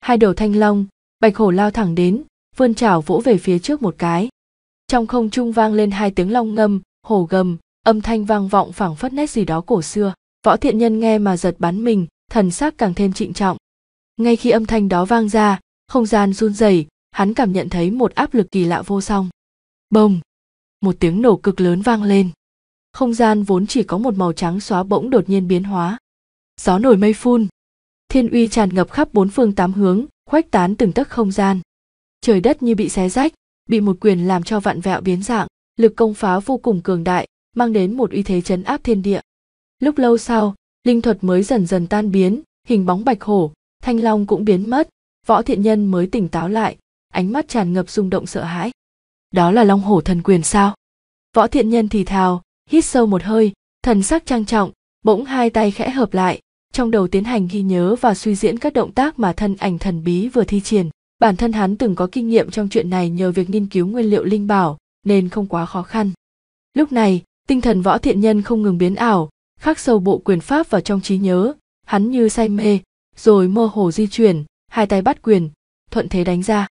hai đầu thanh long bạch hổ lao thẳng đến vươn chảo vỗ về phía trước một cái trong không trung vang lên hai tiếng long ngâm hổ gầm âm thanh vang vọng phảng phất nét gì đó cổ xưa võ thiện nhân nghe mà giật bắn mình thần sắc càng thêm trịnh trọng ngay khi âm thanh đó vang ra không gian run rẩy hắn cảm nhận thấy một áp lực kỳ lạ vô song bông một tiếng nổ cực lớn vang lên không gian vốn chỉ có một màu trắng xóa bỗng đột nhiên biến hóa gió nổi mây phun thiên uy tràn ngập khắp bốn phương tám hướng khoách tán từng tấc không gian trời đất như bị xé rách bị một quyền làm cho vạn vẹo biến dạng, lực công phá vô cùng cường đại, mang đến một uy thế chấn áp thiên địa. Lúc lâu sau, linh thuật mới dần dần tan biến, hình bóng bạch hổ, thanh long cũng biến mất, võ thiện nhân mới tỉnh táo lại, ánh mắt tràn ngập rung động sợ hãi. Đó là long hổ thần quyền sao? Võ thiện nhân thì thào, hít sâu một hơi, thần sắc trang trọng, bỗng hai tay khẽ hợp lại, trong đầu tiến hành ghi nhớ và suy diễn các động tác mà thân ảnh thần bí vừa thi triển. Bản thân hắn từng có kinh nghiệm trong chuyện này nhờ việc nghiên cứu nguyên liệu linh bảo, nên không quá khó khăn. Lúc này, tinh thần võ thiện nhân không ngừng biến ảo, khắc sâu bộ quyền pháp vào trong trí nhớ, hắn như say mê, rồi mơ hồ di chuyển, hai tay bắt quyền, thuận thế đánh ra.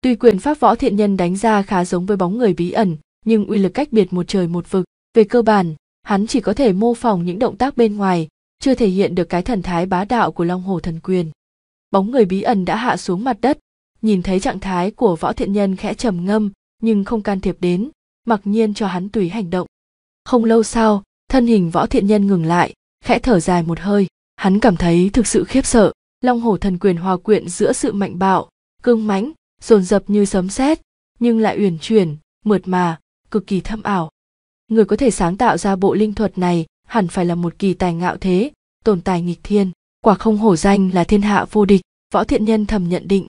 Tuy quyền pháp võ thiện nhân đánh ra khá giống với bóng người bí ẩn, nhưng uy lực cách biệt một trời một vực. Về cơ bản, hắn chỉ có thể mô phỏng những động tác bên ngoài, chưa thể hiện được cái thần thái bá đạo của Long Hồ Thần Quyền. Bóng người bí ẩn đã hạ xuống mặt đất, nhìn thấy trạng thái của võ thiện nhân khẽ trầm ngâm nhưng không can thiệp đến mặc nhiên cho hắn tùy hành động không lâu sau thân hình võ thiện nhân ngừng lại khẽ thở dài một hơi hắn cảm thấy thực sự khiếp sợ long hổ thần quyền hòa quyện giữa sự mạnh bạo cương mãnh dồn dập như sấm sét nhưng lại uyển chuyển mượt mà cực kỳ thâm ảo người có thể sáng tạo ra bộ linh thuật này hẳn phải là một kỳ tài ngạo thế tồn tại nghịch thiên quả không hổ danh là thiên hạ vô địch võ thiện nhân thầm nhận định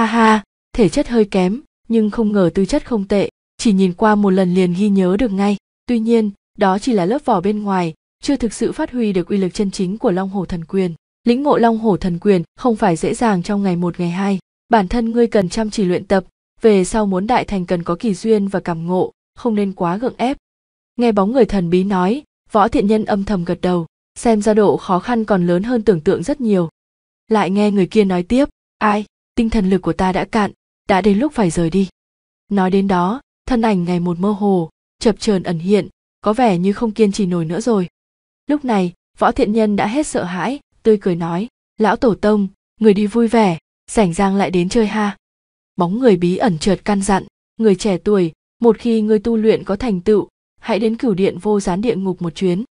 ha ha thể chất hơi kém nhưng không ngờ tư chất không tệ chỉ nhìn qua một lần liền ghi nhớ được ngay tuy nhiên đó chỉ là lớp vỏ bên ngoài chưa thực sự phát huy được uy lực chân chính của long hổ thần quyền lĩnh ngộ long hổ thần quyền không phải dễ dàng trong ngày một ngày hai bản thân ngươi cần chăm chỉ luyện tập về sau muốn đại thành cần có kỳ duyên và cảm ngộ không nên quá gượng ép nghe bóng người thần bí nói võ thiện nhân âm thầm gật đầu xem ra độ khó khăn còn lớn hơn tưởng tượng rất nhiều lại nghe người kia nói tiếp ai tinh thần lực của ta đã cạn đã đến lúc phải rời đi nói đến đó thân ảnh ngày một mơ hồ chập chờn ẩn hiện có vẻ như không kiên trì nổi nữa rồi lúc này võ thiện nhân đã hết sợ hãi tươi cười nói lão tổ tông người đi vui vẻ rảnh rang lại đến chơi ha bóng người bí ẩn trượt căn dặn người trẻ tuổi một khi người tu luyện có thành tựu hãy đến cửu điện vô gián địa ngục một chuyến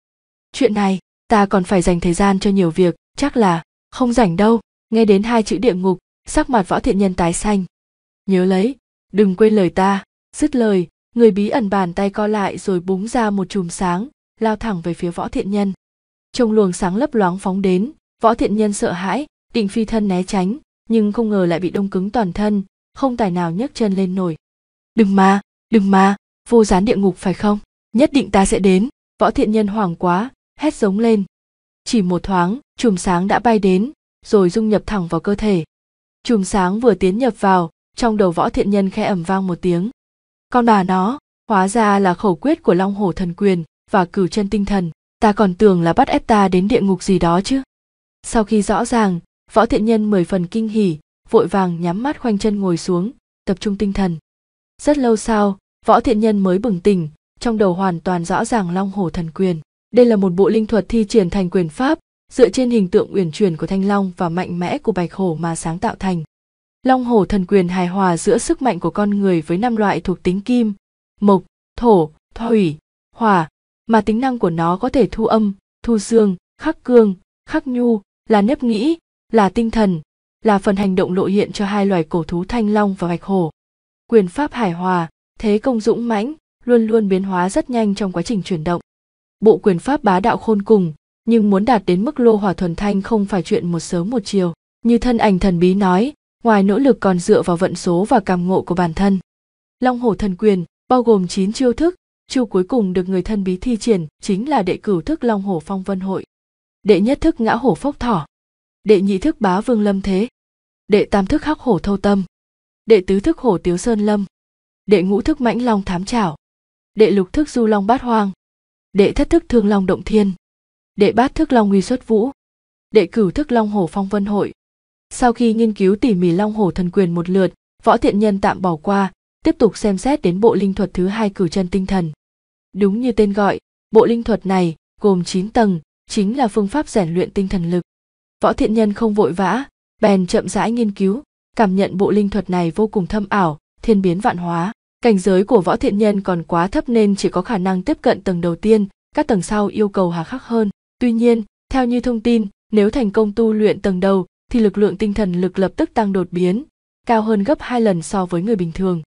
chuyện này ta còn phải dành thời gian cho nhiều việc chắc là không rảnh đâu nghe đến hai chữ địa ngục sắc mặt võ thiện nhân tái xanh nhớ lấy đừng quên lời ta dứt lời người bí ẩn bàn tay co lại rồi búng ra một chùm sáng lao thẳng về phía võ thiện nhân trong luồng sáng lấp loáng phóng đến võ thiện nhân sợ hãi định phi thân né tránh nhưng không ngờ lại bị đông cứng toàn thân không tài nào nhấc chân lên nổi đừng mà đừng mà vô gián địa ngục phải không nhất định ta sẽ đến võ thiện nhân hoảng quá hét giống lên chỉ một thoáng chùm sáng đã bay đến rồi dung nhập thẳng vào cơ thể chùm sáng vừa tiến nhập vào trong đầu võ thiện nhân khe ẩm vang một tiếng con bà nó hóa ra là khẩu quyết của long hổ thần quyền và cử chân tinh thần ta còn tưởng là bắt ép ta đến địa ngục gì đó chứ sau khi rõ ràng võ thiện nhân mười phần kinh hỉ vội vàng nhắm mắt khoanh chân ngồi xuống tập trung tinh thần rất lâu sau võ thiện nhân mới bừng tỉnh trong đầu hoàn toàn rõ ràng long hổ thần quyền đây là một bộ linh thuật thi triển thành quyền pháp dựa trên hình tượng uyển chuyển của thanh long và mạnh mẽ của bạch hổ mà sáng tạo thành. Long hổ thần quyền hài hòa giữa sức mạnh của con người với năm loại thuộc tính kim, mộc, thổ, thủy, hỏa, mà tính năng của nó có thể thu âm, thu dương, khắc cương, khắc nhu, là nếp nghĩ, là tinh thần, là phần hành động lộ hiện cho hai loài cổ thú thanh long và bạch hổ. Quyền pháp hài hòa, thế công dũng mãnh, luôn luôn biến hóa rất nhanh trong quá trình chuyển động. Bộ quyền pháp bá đạo khôn cùng, nhưng muốn đạt đến mức lô hỏa thuần thanh không phải chuyện một sớm một chiều như thân ảnh thần bí nói ngoài nỗ lực còn dựa vào vận số và cảm ngộ của bản thân long hổ thần quyền bao gồm chín chiêu thức chiêu cuối cùng được người thân bí thi triển chính là đệ cửu thức long hổ phong vân hội đệ nhất thức ngã hổ phốc thỏ đệ nhị thức bá vương lâm thế đệ tam thức hắc hổ thâu tâm đệ tứ thức hổ tiếu sơn lâm đệ ngũ thức mãnh long thám trảo đệ lục thức du long bát hoang đệ thất thức thương long động thiên đệ bát thức long huy xuất vũ đệ cửu thức long hổ phong vân hội sau khi nghiên cứu tỉ mỉ long hổ thần quyền một lượt võ thiện nhân tạm bỏ qua tiếp tục xem xét đến bộ linh thuật thứ hai cử chân tinh thần đúng như tên gọi bộ linh thuật này gồm 9 tầng chính là phương pháp rèn luyện tinh thần lực võ thiện nhân không vội vã bèn chậm rãi nghiên cứu cảm nhận bộ linh thuật này vô cùng thâm ảo thiên biến vạn hóa cảnh giới của võ thiện nhân còn quá thấp nên chỉ có khả năng tiếp cận tầng đầu tiên các tầng sau yêu cầu hà khắc hơn Tuy nhiên, theo như thông tin, nếu thành công tu luyện tầng đầu thì lực lượng tinh thần lực lập tức tăng đột biến, cao hơn gấp 2 lần so với người bình thường.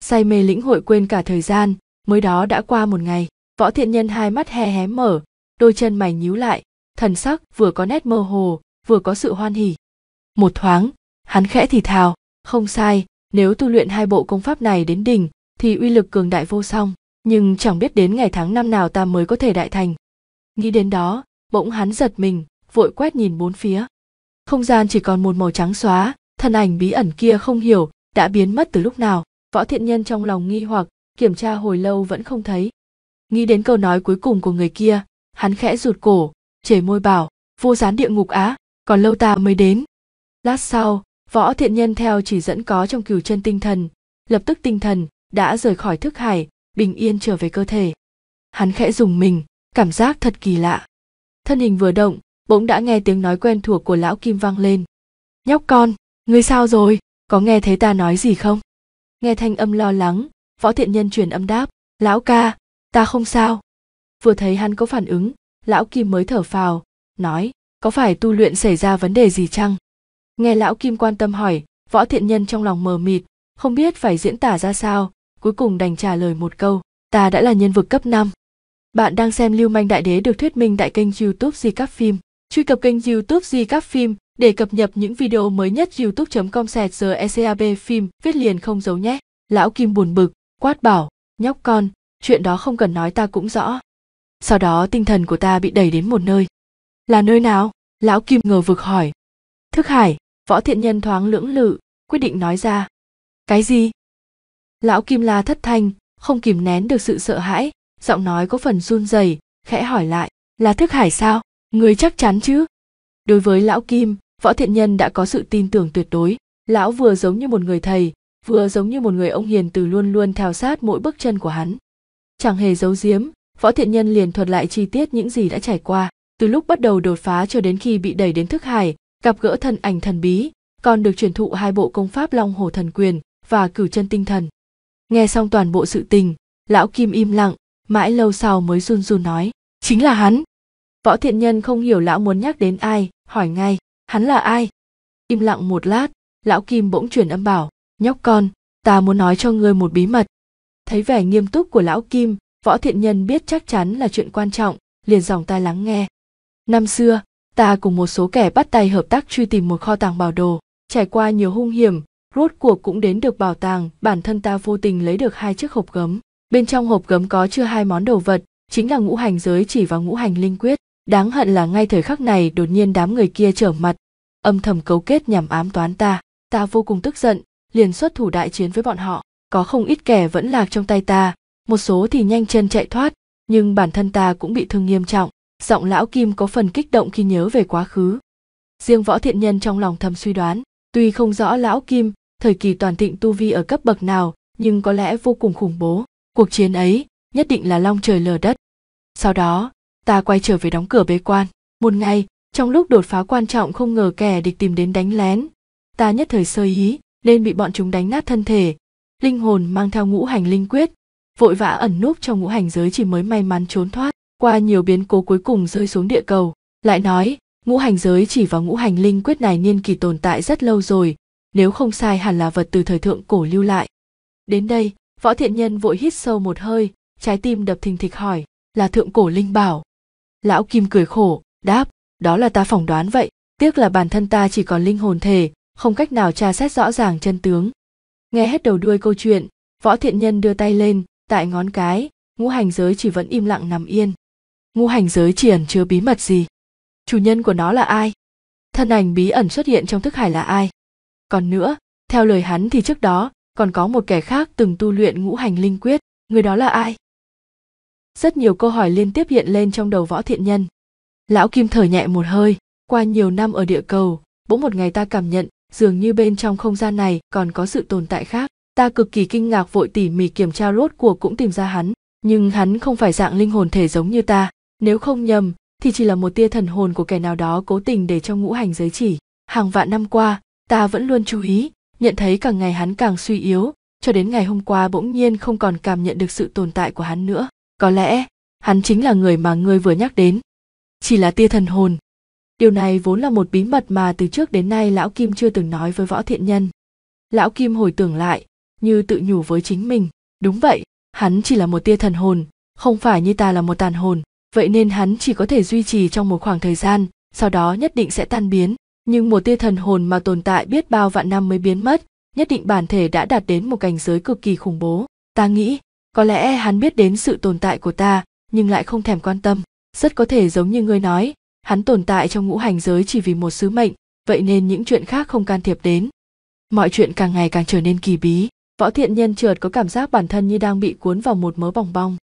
Say mê lĩnh hội quên cả thời gian, mới đó đã qua một ngày, võ thiện nhân hai mắt hé hé mở, đôi chân mày nhíu lại, thần sắc vừa có nét mơ hồ, vừa có sự hoan hỉ. Một thoáng, hắn khẽ thì thào, không sai, nếu tu luyện hai bộ công pháp này đến đỉnh thì uy lực cường đại vô song, nhưng chẳng biết đến ngày tháng năm nào ta mới có thể đại thành. Nghĩ đến đó, bỗng hắn giật mình vội quét nhìn bốn phía không gian chỉ còn một màu trắng xóa thân ảnh bí ẩn kia không hiểu đã biến mất từ lúc nào võ thiện nhân trong lòng nghi hoặc kiểm tra hồi lâu vẫn không thấy nghĩ đến câu nói cuối cùng của người kia hắn khẽ rụt cổ chề môi bảo vô gián địa ngục á còn lâu ta mới đến lát sau võ thiện nhân theo chỉ dẫn có trong cửu chân tinh thần lập tức tinh thần đã rời khỏi thức hải bình yên trở về cơ thể hắn khẽ dùng mình cảm giác thật kỳ lạ thân hình vừa động bỗng đã nghe tiếng nói quen thuộc của lão kim vang lên nhóc con ngươi sao rồi có nghe thấy ta nói gì không nghe thanh âm lo lắng võ thiện nhân truyền âm đáp lão ca ta không sao vừa thấy hắn có phản ứng lão kim mới thở phào nói có phải tu luyện xảy ra vấn đề gì chăng nghe lão kim quan tâm hỏi võ thiện nhân trong lòng mờ mịt không biết phải diễn tả ra sao cuối cùng đành trả lời một câu ta đã là nhân vực cấp 5. Bạn đang xem Lưu Manh Đại Đế được thuyết minh tại kênh YouTube Di Các Phim. Truy cập kênh YouTube Di Các Phim để cập nhật những video mới nhất youtube.com sẹt giờ ECAB phim viết liền không giấu nhé. Lão Kim buồn bực, quát bảo, nhóc con, chuyện đó không cần nói ta cũng rõ. Sau đó tinh thần của ta bị đẩy đến một nơi. Là nơi nào? Lão Kim ngờ vực hỏi. Thức Hải, võ thiện nhân thoáng lưỡng lự, quyết định nói ra. Cái gì? Lão Kim la thất thanh, không kìm nén được sự sợ hãi, giọng nói có phần run rẩy khẽ hỏi lại là thức hải sao người chắc chắn chứ đối với lão kim võ thiện nhân đã có sự tin tưởng tuyệt đối lão vừa giống như một người thầy vừa giống như một người ông hiền từ luôn luôn theo sát mỗi bước chân của hắn chẳng hề giấu giếm võ thiện nhân liền thuật lại chi tiết những gì đã trải qua từ lúc bắt đầu đột phá cho đến khi bị đẩy đến thức hải gặp gỡ thân ảnh thần bí còn được truyền thụ hai bộ công pháp long hồ thần quyền và cửu chân tinh thần nghe xong toàn bộ sự tình lão kim im lặng mãi lâu sau mới run run nói chính là hắn võ thiện nhân không hiểu lão muốn nhắc đến ai hỏi ngay hắn là ai im lặng một lát lão kim bỗng chuyển âm bảo nhóc con ta muốn nói cho ngươi một bí mật thấy vẻ nghiêm túc của lão kim võ thiện nhân biết chắc chắn là chuyện quan trọng liền dòng tai lắng nghe năm xưa ta cùng một số kẻ bắt tay hợp tác truy tìm một kho tàng bảo đồ trải qua nhiều hung hiểm rốt cuộc cũng đến được bảo tàng bản thân ta vô tình lấy được hai chiếc hộp gấm bên trong hộp gấm có chưa hai món đồ vật chính là ngũ hành giới chỉ và ngũ hành linh quyết đáng hận là ngay thời khắc này đột nhiên đám người kia trở mặt âm thầm cấu kết nhằm ám toán ta ta vô cùng tức giận liền xuất thủ đại chiến với bọn họ có không ít kẻ vẫn lạc trong tay ta một số thì nhanh chân chạy thoát nhưng bản thân ta cũng bị thương nghiêm trọng giọng lão kim có phần kích động khi nhớ về quá khứ riêng võ thiện nhân trong lòng thầm suy đoán tuy không rõ lão kim thời kỳ toàn thịnh tu vi ở cấp bậc nào nhưng có lẽ vô cùng khủng bố cuộc chiến ấy nhất định là long trời lở đất sau đó ta quay trở về đóng cửa bế quan một ngày trong lúc đột phá quan trọng không ngờ kẻ địch tìm đến đánh lén ta nhất thời sơ ý nên bị bọn chúng đánh nát thân thể linh hồn mang theo ngũ hành linh quyết vội vã ẩn núp trong ngũ hành giới chỉ mới may mắn trốn thoát qua nhiều biến cố cuối cùng rơi xuống địa cầu lại nói ngũ hành giới chỉ và ngũ hành linh quyết này niên kỳ tồn tại rất lâu rồi nếu không sai hẳn là vật từ thời thượng cổ lưu lại đến đây võ thiện nhân vội hít sâu một hơi trái tim đập thình thịch hỏi là thượng cổ linh bảo lão kim cười khổ đáp đó là ta phỏng đoán vậy tiếc là bản thân ta chỉ còn linh hồn thể không cách nào tra xét rõ ràng chân tướng nghe hết đầu đuôi câu chuyện võ thiện nhân đưa tay lên tại ngón cái ngũ hành giới chỉ vẫn im lặng nằm yên ngũ hành giới chỉ ẩn chứa bí mật gì chủ nhân của nó là ai thân ảnh bí ẩn xuất hiện trong thức hải là ai còn nữa theo lời hắn thì trước đó còn có một kẻ khác từng tu luyện ngũ hành linh quyết người đó là ai rất nhiều câu hỏi liên tiếp hiện lên trong đầu võ thiện nhân lão kim thở nhẹ một hơi qua nhiều năm ở địa cầu bỗng một ngày ta cảm nhận dường như bên trong không gian này còn có sự tồn tại khác ta cực kỳ kinh ngạc vội tỉ mỉ kiểm tra rốt cuộc cũng tìm ra hắn nhưng hắn không phải dạng linh hồn thể giống như ta nếu không nhầm thì chỉ là một tia thần hồn của kẻ nào đó cố tình để trong ngũ hành giới chỉ hàng vạn năm qua ta vẫn luôn chú ý nhận thấy càng ngày hắn càng suy yếu cho đến ngày hôm qua bỗng nhiên không còn cảm nhận được sự tồn tại của hắn nữa có lẽ hắn chính là người mà ngươi vừa nhắc đến chỉ là tia thần hồn điều này vốn là một bí mật mà từ trước đến nay lão kim chưa từng nói với võ thiện nhân lão kim hồi tưởng lại như tự nhủ với chính mình đúng vậy hắn chỉ là một tia thần hồn không phải như ta là một tàn hồn vậy nên hắn chỉ có thể duy trì trong một khoảng thời gian sau đó nhất định sẽ tan biến nhưng một tia thần hồn mà tồn tại biết bao vạn năm mới biến mất nhất định bản thể đã đạt đến một cảnh giới cực kỳ khủng bố ta nghĩ có lẽ hắn biết đến sự tồn tại của ta nhưng lại không thèm quan tâm rất có thể giống như ngươi nói hắn tồn tại trong ngũ hành giới chỉ vì một sứ mệnh vậy nên những chuyện khác không can thiệp đến mọi chuyện càng ngày càng trở nên kỳ bí võ thiện nhân trượt có cảm giác bản thân như đang bị cuốn vào một mớ bong bong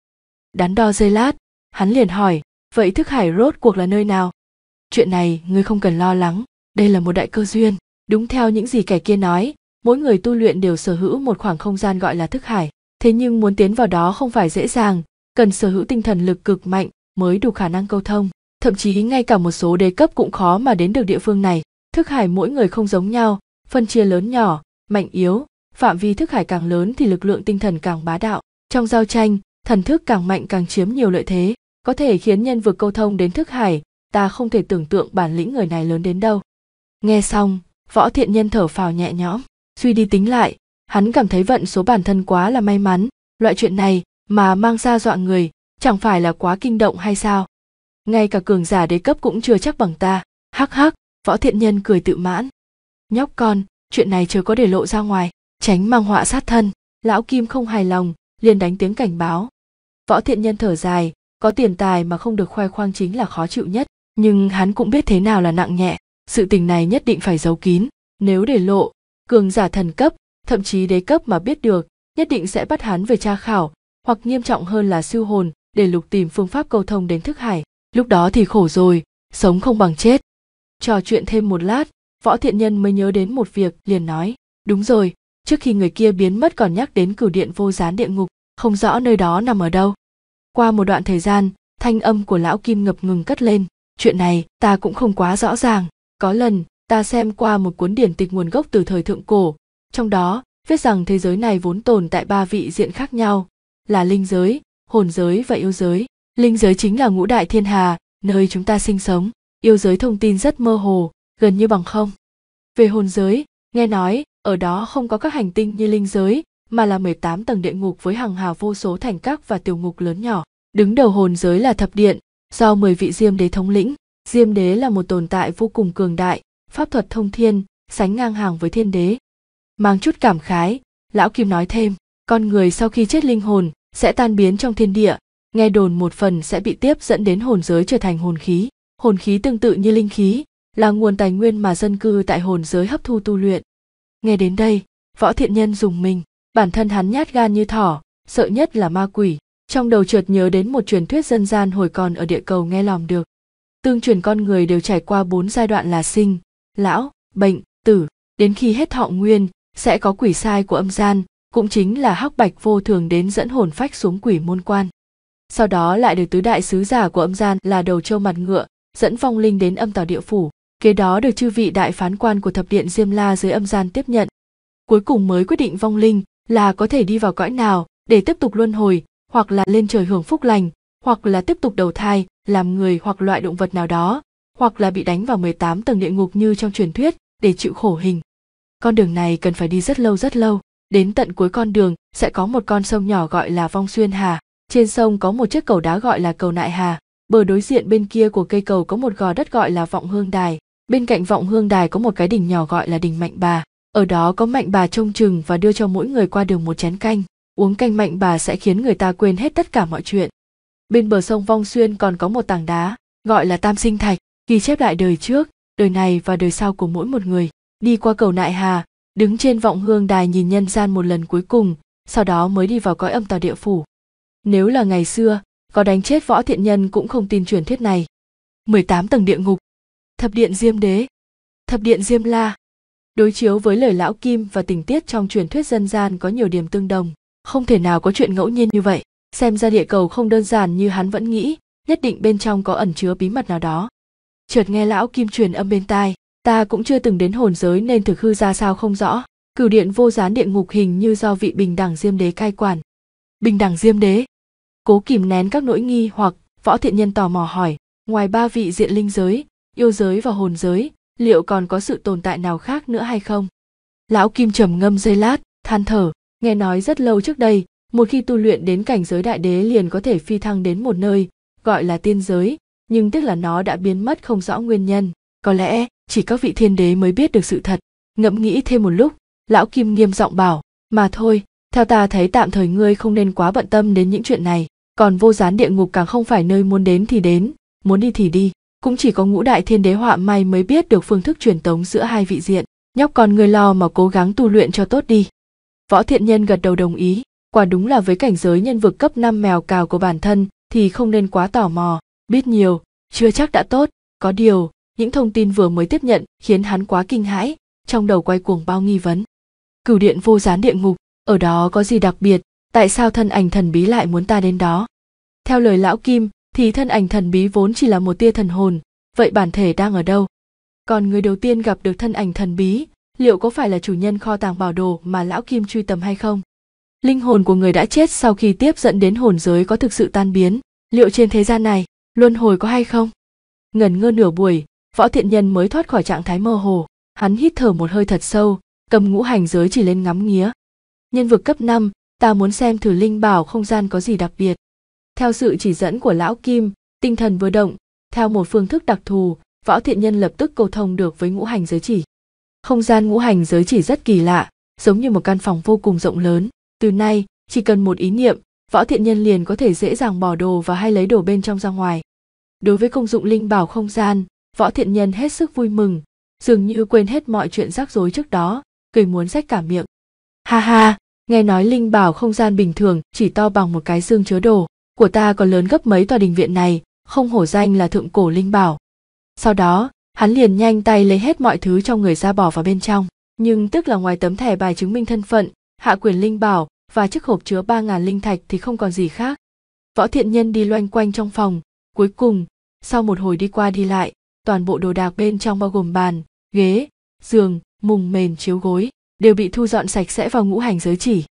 đắn đo giây lát hắn liền hỏi vậy thức hải rốt cuộc là nơi nào chuyện này ngươi không cần lo lắng đây là một đại cơ duyên đúng theo những gì kẻ kia nói mỗi người tu luyện đều sở hữu một khoảng không gian gọi là thức hải thế nhưng muốn tiến vào đó không phải dễ dàng cần sở hữu tinh thần lực cực mạnh mới đủ khả năng câu thông thậm chí ngay cả một số đế cấp cũng khó mà đến được địa phương này thức hải mỗi người không giống nhau phân chia lớn nhỏ mạnh yếu phạm vi thức hải càng lớn thì lực lượng tinh thần càng bá đạo trong giao tranh thần thức càng mạnh càng chiếm nhiều lợi thế có thể khiến nhân vực câu thông đến thức hải ta không thể tưởng tượng bản lĩnh người này lớn đến đâu nghe xong võ thiện nhân thở phào nhẹ nhõm suy đi tính lại hắn cảm thấy vận số bản thân quá là may mắn loại chuyện này mà mang ra dọa người chẳng phải là quá kinh động hay sao ngay cả cường giả đế cấp cũng chưa chắc bằng ta hắc hắc võ thiện nhân cười tự mãn nhóc con chuyện này chưa có để lộ ra ngoài tránh mang họa sát thân lão kim không hài lòng liền đánh tiếng cảnh báo võ thiện nhân thở dài có tiền tài mà không được khoe khoang chính là khó chịu nhất nhưng hắn cũng biết thế nào là nặng nhẹ sự tình này nhất định phải giấu kín nếu để lộ cường giả thần cấp thậm chí đế cấp mà biết được nhất định sẽ bắt hắn về tra khảo hoặc nghiêm trọng hơn là siêu hồn để lục tìm phương pháp cầu thông đến thức hải lúc đó thì khổ rồi sống không bằng chết trò chuyện thêm một lát võ thiện nhân mới nhớ đến một việc liền nói đúng rồi trước khi người kia biến mất còn nhắc đến cửu điện vô gián địa ngục không rõ nơi đó nằm ở đâu qua một đoạn thời gian thanh âm của lão kim ngập ngừng cất lên chuyện này ta cũng không quá rõ ràng có lần ta xem qua một cuốn điển tịch nguồn gốc từ thời thượng cổ trong đó viết rằng thế giới này vốn tồn tại ba vị diện khác nhau là linh giới hồn giới và yêu giới linh giới chính là ngũ đại thiên hà nơi chúng ta sinh sống yêu giới thông tin rất mơ hồ gần như bằng không về hồn giới nghe nói ở đó không có các hành tinh như linh giới mà là 18 tầng địa ngục với hàng hào vô số thành các và tiểu ngục lớn nhỏ đứng đầu hồn giới là thập điện do 10 vị diêm đế thống lĩnh diêm đế là một tồn tại vô cùng cường đại pháp thuật thông thiên sánh ngang hàng với thiên đế mang chút cảm khái lão kim nói thêm con người sau khi chết linh hồn sẽ tan biến trong thiên địa nghe đồn một phần sẽ bị tiếp dẫn đến hồn giới trở thành hồn khí hồn khí tương tự như linh khí là nguồn tài nguyên mà dân cư tại hồn giới hấp thu tu luyện nghe đến đây võ thiện nhân dùng mình bản thân hắn nhát gan như thỏ sợ nhất là ma quỷ trong đầu trượt nhớ đến một truyền thuyết dân gian hồi còn ở địa cầu nghe lòm được tương truyền con người đều trải qua bốn giai đoạn là sinh lão bệnh tử đến khi hết thọ nguyên sẽ có quỷ sai của âm gian cũng chính là hắc bạch vô thường đến dẫn hồn phách xuống quỷ môn quan sau đó lại được tứ đại sứ giả của âm gian là đầu trâu mặt ngựa dẫn vong linh đến âm tào địa phủ kế đó được chư vị đại phán quan của thập điện diêm la dưới âm gian tiếp nhận cuối cùng mới quyết định vong linh là có thể đi vào cõi nào để tiếp tục luân hồi hoặc là lên trời hưởng phúc lành hoặc là tiếp tục đầu thai làm người hoặc loại động vật nào đó, hoặc là bị đánh vào 18 tầng địa ngục như trong truyền thuyết để chịu khổ hình. Con đường này cần phải đi rất lâu rất lâu, đến tận cuối con đường sẽ có một con sông nhỏ gọi là Vong Xuyên Hà, trên sông có một chiếc cầu đá gọi là cầu Nại Hà, bờ đối diện bên kia của cây cầu có một gò đất gọi là Vọng Hương Đài, bên cạnh Vọng Hương Đài có một cái đỉnh nhỏ gọi là đỉnh Mạnh Bà, ở đó có Mạnh Bà trông chừng và đưa cho mỗi người qua đường một chén canh, uống canh Mạnh Bà sẽ khiến người ta quên hết tất cả mọi chuyện bên bờ sông Vong Xuyên còn có một tảng đá, gọi là Tam Sinh Thạch, ghi chép lại đời trước, đời này và đời sau của mỗi một người. Đi qua cầu Nại Hà, đứng trên vọng hương đài nhìn nhân gian một lần cuối cùng, sau đó mới đi vào cõi âm tào địa phủ. Nếu là ngày xưa, có đánh chết võ thiện nhân cũng không tin truyền thuyết này. 18 tầng địa ngục, thập điện diêm đế, thập điện diêm la. Đối chiếu với lời lão Kim và tình tiết trong truyền thuyết dân gian có nhiều điểm tương đồng, không thể nào có chuyện ngẫu nhiên như vậy xem ra địa cầu không đơn giản như hắn vẫn nghĩ nhất định bên trong có ẩn chứa bí mật nào đó chợt nghe lão kim truyền âm bên tai ta cũng chưa từng đến hồn giới nên thực hư ra sao không rõ cửu điện vô gián địa ngục hình như do vị bình đẳng diêm đế cai quản bình đẳng diêm đế cố kìm nén các nỗi nghi hoặc võ thiện nhân tò mò hỏi ngoài ba vị diện linh giới yêu giới và hồn giới liệu còn có sự tồn tại nào khác nữa hay không lão kim trầm ngâm giây lát than thở nghe nói rất lâu trước đây một khi tu luyện đến cảnh giới đại đế liền có thể phi thăng đến một nơi gọi là tiên giới nhưng tiếc là nó đã biến mất không rõ nguyên nhân có lẽ chỉ các vị thiên đế mới biết được sự thật ngẫm nghĩ thêm một lúc lão kim nghiêm giọng bảo mà thôi theo ta thấy tạm thời ngươi không nên quá bận tâm đến những chuyện này còn vô gián địa ngục càng không phải nơi muốn đến thì đến muốn đi thì đi cũng chỉ có ngũ đại thiên đế họa may mới biết được phương thức truyền tống giữa hai vị diện nhóc còn ngươi lo mà cố gắng tu luyện cho tốt đi võ thiện nhân gật đầu đồng ý quả đúng là với cảnh giới nhân vực cấp 5 mèo cào của bản thân thì không nên quá tò mò, biết nhiều, chưa chắc đã tốt, có điều, những thông tin vừa mới tiếp nhận khiến hắn quá kinh hãi, trong đầu quay cuồng bao nghi vấn. Cửu điện vô gián địa ngục, ở đó có gì đặc biệt, tại sao thân ảnh thần bí lại muốn ta đến đó? Theo lời lão Kim thì thân ảnh thần bí vốn chỉ là một tia thần hồn, vậy bản thể đang ở đâu? Còn người đầu tiên gặp được thân ảnh thần bí, liệu có phải là chủ nhân kho tàng bảo đồ mà lão Kim truy tầm hay không? linh hồn của người đã chết sau khi tiếp dẫn đến hồn giới có thực sự tan biến liệu trên thế gian này luân hồi có hay không ngẩn ngơ nửa buổi võ thiện nhân mới thoát khỏi trạng thái mơ hồ hắn hít thở một hơi thật sâu cầm ngũ hành giới chỉ lên ngắm nghía nhân vực cấp năm ta muốn xem thử linh bảo không gian có gì đặc biệt theo sự chỉ dẫn của lão kim tinh thần vừa động theo một phương thức đặc thù võ thiện nhân lập tức cầu thông được với ngũ hành giới chỉ không gian ngũ hành giới chỉ rất kỳ lạ giống như một căn phòng vô cùng rộng lớn từ nay chỉ cần một ý niệm võ thiện nhân liền có thể dễ dàng bỏ đồ và hay lấy đồ bên trong ra ngoài đối với công dụng linh bảo không gian võ thiện nhân hết sức vui mừng dường như quên hết mọi chuyện rắc rối trước đó cười muốn rách cả miệng ha ha nghe nói linh bảo không gian bình thường chỉ to bằng một cái xương chứa đồ của ta còn lớn gấp mấy tòa đình viện này không hổ danh là thượng cổ linh bảo sau đó hắn liền nhanh tay lấy hết mọi thứ trong người ra bỏ vào bên trong nhưng tức là ngoài tấm thẻ bài chứng minh thân phận hạ quyền linh bảo và chiếc hộp chứa ba ngàn linh thạch thì không còn gì khác võ thiện nhân đi loanh quanh trong phòng cuối cùng sau một hồi đi qua đi lại toàn bộ đồ đạc bên trong bao gồm bàn ghế giường mùng mền chiếu gối đều bị thu dọn sạch sẽ vào ngũ hành giới chỉ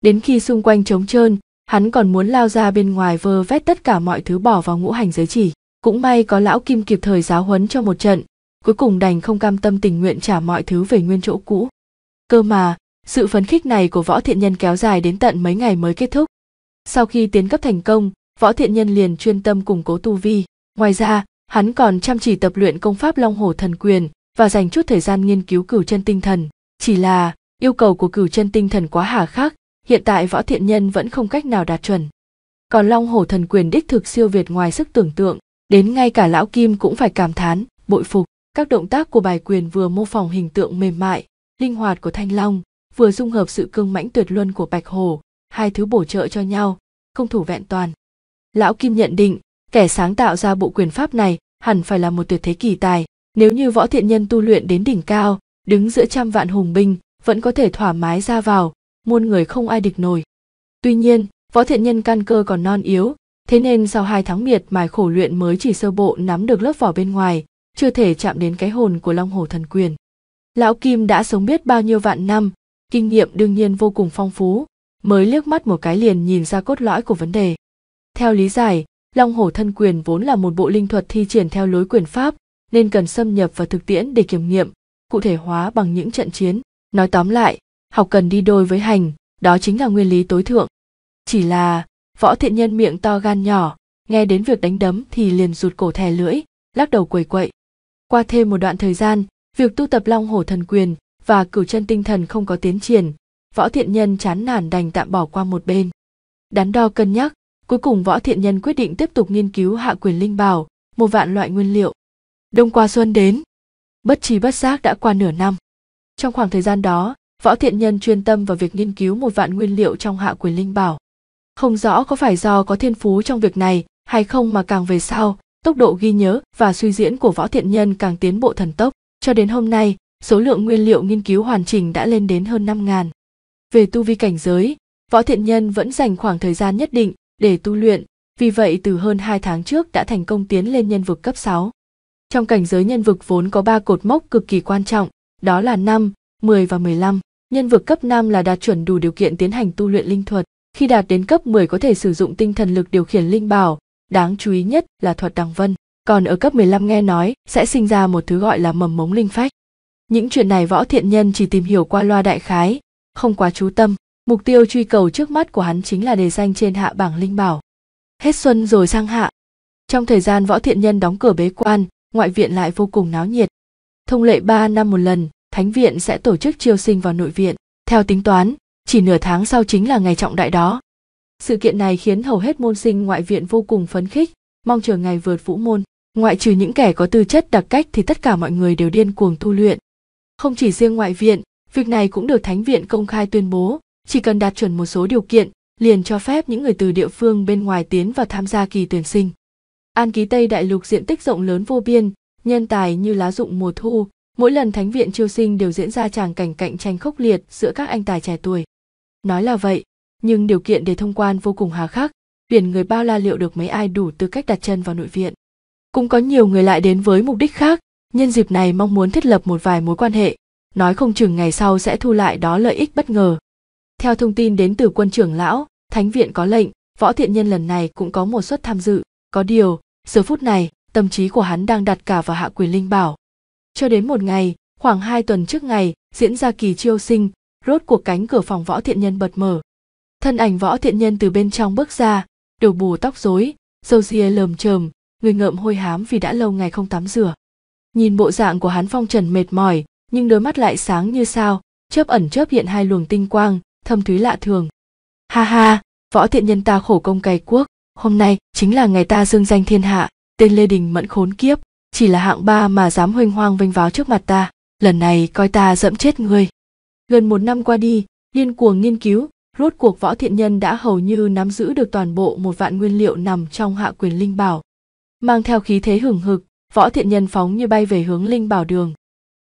đến khi xung quanh trống trơn hắn còn muốn lao ra bên ngoài vơ vét tất cả mọi thứ bỏ vào ngũ hành giới chỉ cũng may có lão kim kịp thời giáo huấn cho một trận cuối cùng đành không cam tâm tình nguyện trả mọi thứ về nguyên chỗ cũ cơ mà sự phấn khích này của Võ Thiện Nhân kéo dài đến tận mấy ngày mới kết thúc. Sau khi tiến cấp thành công, Võ Thiện Nhân liền chuyên tâm củng cố tu vi. Ngoài ra, hắn còn chăm chỉ tập luyện công pháp Long hồ Thần Quyền và dành chút thời gian nghiên cứu cửu chân tinh thần. Chỉ là, yêu cầu của cửu chân tinh thần quá hà khắc, hiện tại Võ Thiện Nhân vẫn không cách nào đạt chuẩn. Còn Long hồ Thần Quyền đích thực siêu việt ngoài sức tưởng tượng, đến ngay cả lão Kim cũng phải cảm thán, bội phục. Các động tác của bài quyền vừa mô phỏng hình tượng mềm mại, linh hoạt của Thanh Long, vừa dung hợp sự cương mãnh tuyệt luân của bạch hồ hai thứ bổ trợ cho nhau không thủ vẹn toàn lão kim nhận định kẻ sáng tạo ra bộ quyền pháp này hẳn phải là một tuyệt thế kỳ tài nếu như võ thiện nhân tu luyện đến đỉnh cao đứng giữa trăm vạn hùng binh vẫn có thể thoải mái ra vào muôn người không ai địch nổi tuy nhiên võ thiện nhân căn cơ còn non yếu thế nên sau hai tháng miệt mài khổ luyện mới chỉ sơ bộ nắm được lớp vỏ bên ngoài chưa thể chạm đến cái hồn của long hồ thần quyền lão kim đã sống biết bao nhiêu vạn năm kinh nghiệm đương nhiên vô cùng phong phú, mới liếc mắt một cái liền nhìn ra cốt lõi của vấn đề. Theo lý giải, Long hổ thân quyền vốn là một bộ linh thuật thi triển theo lối quyền pháp, nên cần xâm nhập vào thực tiễn để kiểm nghiệm, cụ thể hóa bằng những trận chiến. Nói tóm lại, học cần đi đôi với hành, đó chính là nguyên lý tối thượng. Chỉ là, võ thiện nhân miệng to gan nhỏ, nghe đến việc đánh đấm thì liền rụt cổ thè lưỡi, lắc đầu quầy quậy. Qua thêm một đoạn thời gian, việc tu tập long hổ thần quyền và cửu chân tinh thần không có tiến triển võ thiện nhân chán nản đành tạm bỏ qua một bên đắn đo cân nhắc cuối cùng võ thiện nhân quyết định tiếp tục nghiên cứu hạ quyền linh bảo một vạn loại nguyên liệu đông qua xuân đến bất trí bất giác đã qua nửa năm trong khoảng thời gian đó võ thiện nhân chuyên tâm vào việc nghiên cứu một vạn nguyên liệu trong hạ quyền linh bảo không rõ có phải do có thiên phú trong việc này hay không mà càng về sau tốc độ ghi nhớ và suy diễn của võ thiện nhân càng tiến bộ thần tốc cho đến hôm nay số lượng nguyên liệu nghiên cứu hoàn chỉnh đã lên đến hơn 5 ngàn Về tu vi cảnh giới, Võ Thiện Nhân vẫn dành khoảng thời gian nhất định để tu luyện, vì vậy từ hơn 2 tháng trước đã thành công tiến lên nhân vực cấp 6. Trong cảnh giới nhân vực vốn có 3 cột mốc cực kỳ quan trọng, đó là 5, 10 và 15. Nhân vực cấp 5 là đạt chuẩn đủ điều kiện tiến hành tu luyện linh thuật, khi đạt đến cấp 10 có thể sử dụng tinh thần lực điều khiển linh bảo, đáng chú ý nhất là thuật đằng vân. Còn ở cấp 15 nghe nói sẽ sinh ra một thứ gọi là mầm mống linh phách. Những chuyện này võ thiện nhân chỉ tìm hiểu qua loa đại khái, không quá chú tâm. Mục tiêu truy cầu trước mắt của hắn chính là đề danh trên hạ bảng linh bảo. Hết xuân rồi sang hạ. Trong thời gian võ thiện nhân đóng cửa bế quan, ngoại viện lại vô cùng náo nhiệt. Thông lệ ba năm một lần, thánh viện sẽ tổ chức chiêu sinh vào nội viện. Theo tính toán, chỉ nửa tháng sau chính là ngày trọng đại đó. Sự kiện này khiến hầu hết môn sinh ngoại viện vô cùng phấn khích, mong chờ ngày vượt vũ môn. Ngoại trừ những kẻ có tư chất đặc cách thì tất cả mọi người đều điên cuồng tu luyện, không chỉ riêng ngoại viện, việc này cũng được Thánh viện công khai tuyên bố, chỉ cần đạt chuẩn một số điều kiện, liền cho phép những người từ địa phương bên ngoài tiến vào tham gia kỳ tuyển sinh. An ký Tây đại lục diện tích rộng lớn vô biên, nhân tài như lá dụng mùa thu, mỗi lần Thánh viện chiêu sinh đều diễn ra tràng cảnh cạnh tranh khốc liệt giữa các anh tài trẻ tuổi. Nói là vậy, nhưng điều kiện để thông quan vô cùng hà khắc, tuyển người bao la liệu được mấy ai đủ tư cách đặt chân vào nội viện. Cũng có nhiều người lại đến với mục đích khác, nhân dịp này mong muốn thiết lập một vài mối quan hệ nói không chừng ngày sau sẽ thu lại đó lợi ích bất ngờ theo thông tin đến từ quân trưởng lão thánh viện có lệnh võ thiện nhân lần này cũng có một suất tham dự có điều giờ phút này tâm trí của hắn đang đặt cả vào hạ quyền linh bảo cho đến một ngày khoảng hai tuần trước ngày diễn ra kỳ chiêu sinh rốt cuộc cánh cửa phòng võ thiện nhân bật mở thân ảnh võ thiện nhân từ bên trong bước ra đầu bù tóc rối râu ria lờm chờm người ngợm hôi hám vì đã lâu ngày không tắm rửa nhìn bộ dạng của hắn phong trần mệt mỏi nhưng đôi mắt lại sáng như sao chớp ẩn chớp hiện hai luồng tinh quang thâm thúy lạ thường ha ha võ thiện nhân ta khổ công cày cuốc hôm nay chính là ngày ta dương danh thiên hạ tên lê đình mẫn khốn kiếp chỉ là hạng ba mà dám huênh hoang vênh váo trước mặt ta lần này coi ta dẫm chết ngươi gần một năm qua đi điên cuồng nghiên cứu rốt cuộc võ thiện nhân đã hầu như nắm giữ được toàn bộ một vạn nguyên liệu nằm trong hạ quyền linh bảo mang theo khí thế hưởng hực võ thiện nhân phóng như bay về hướng linh bảo đường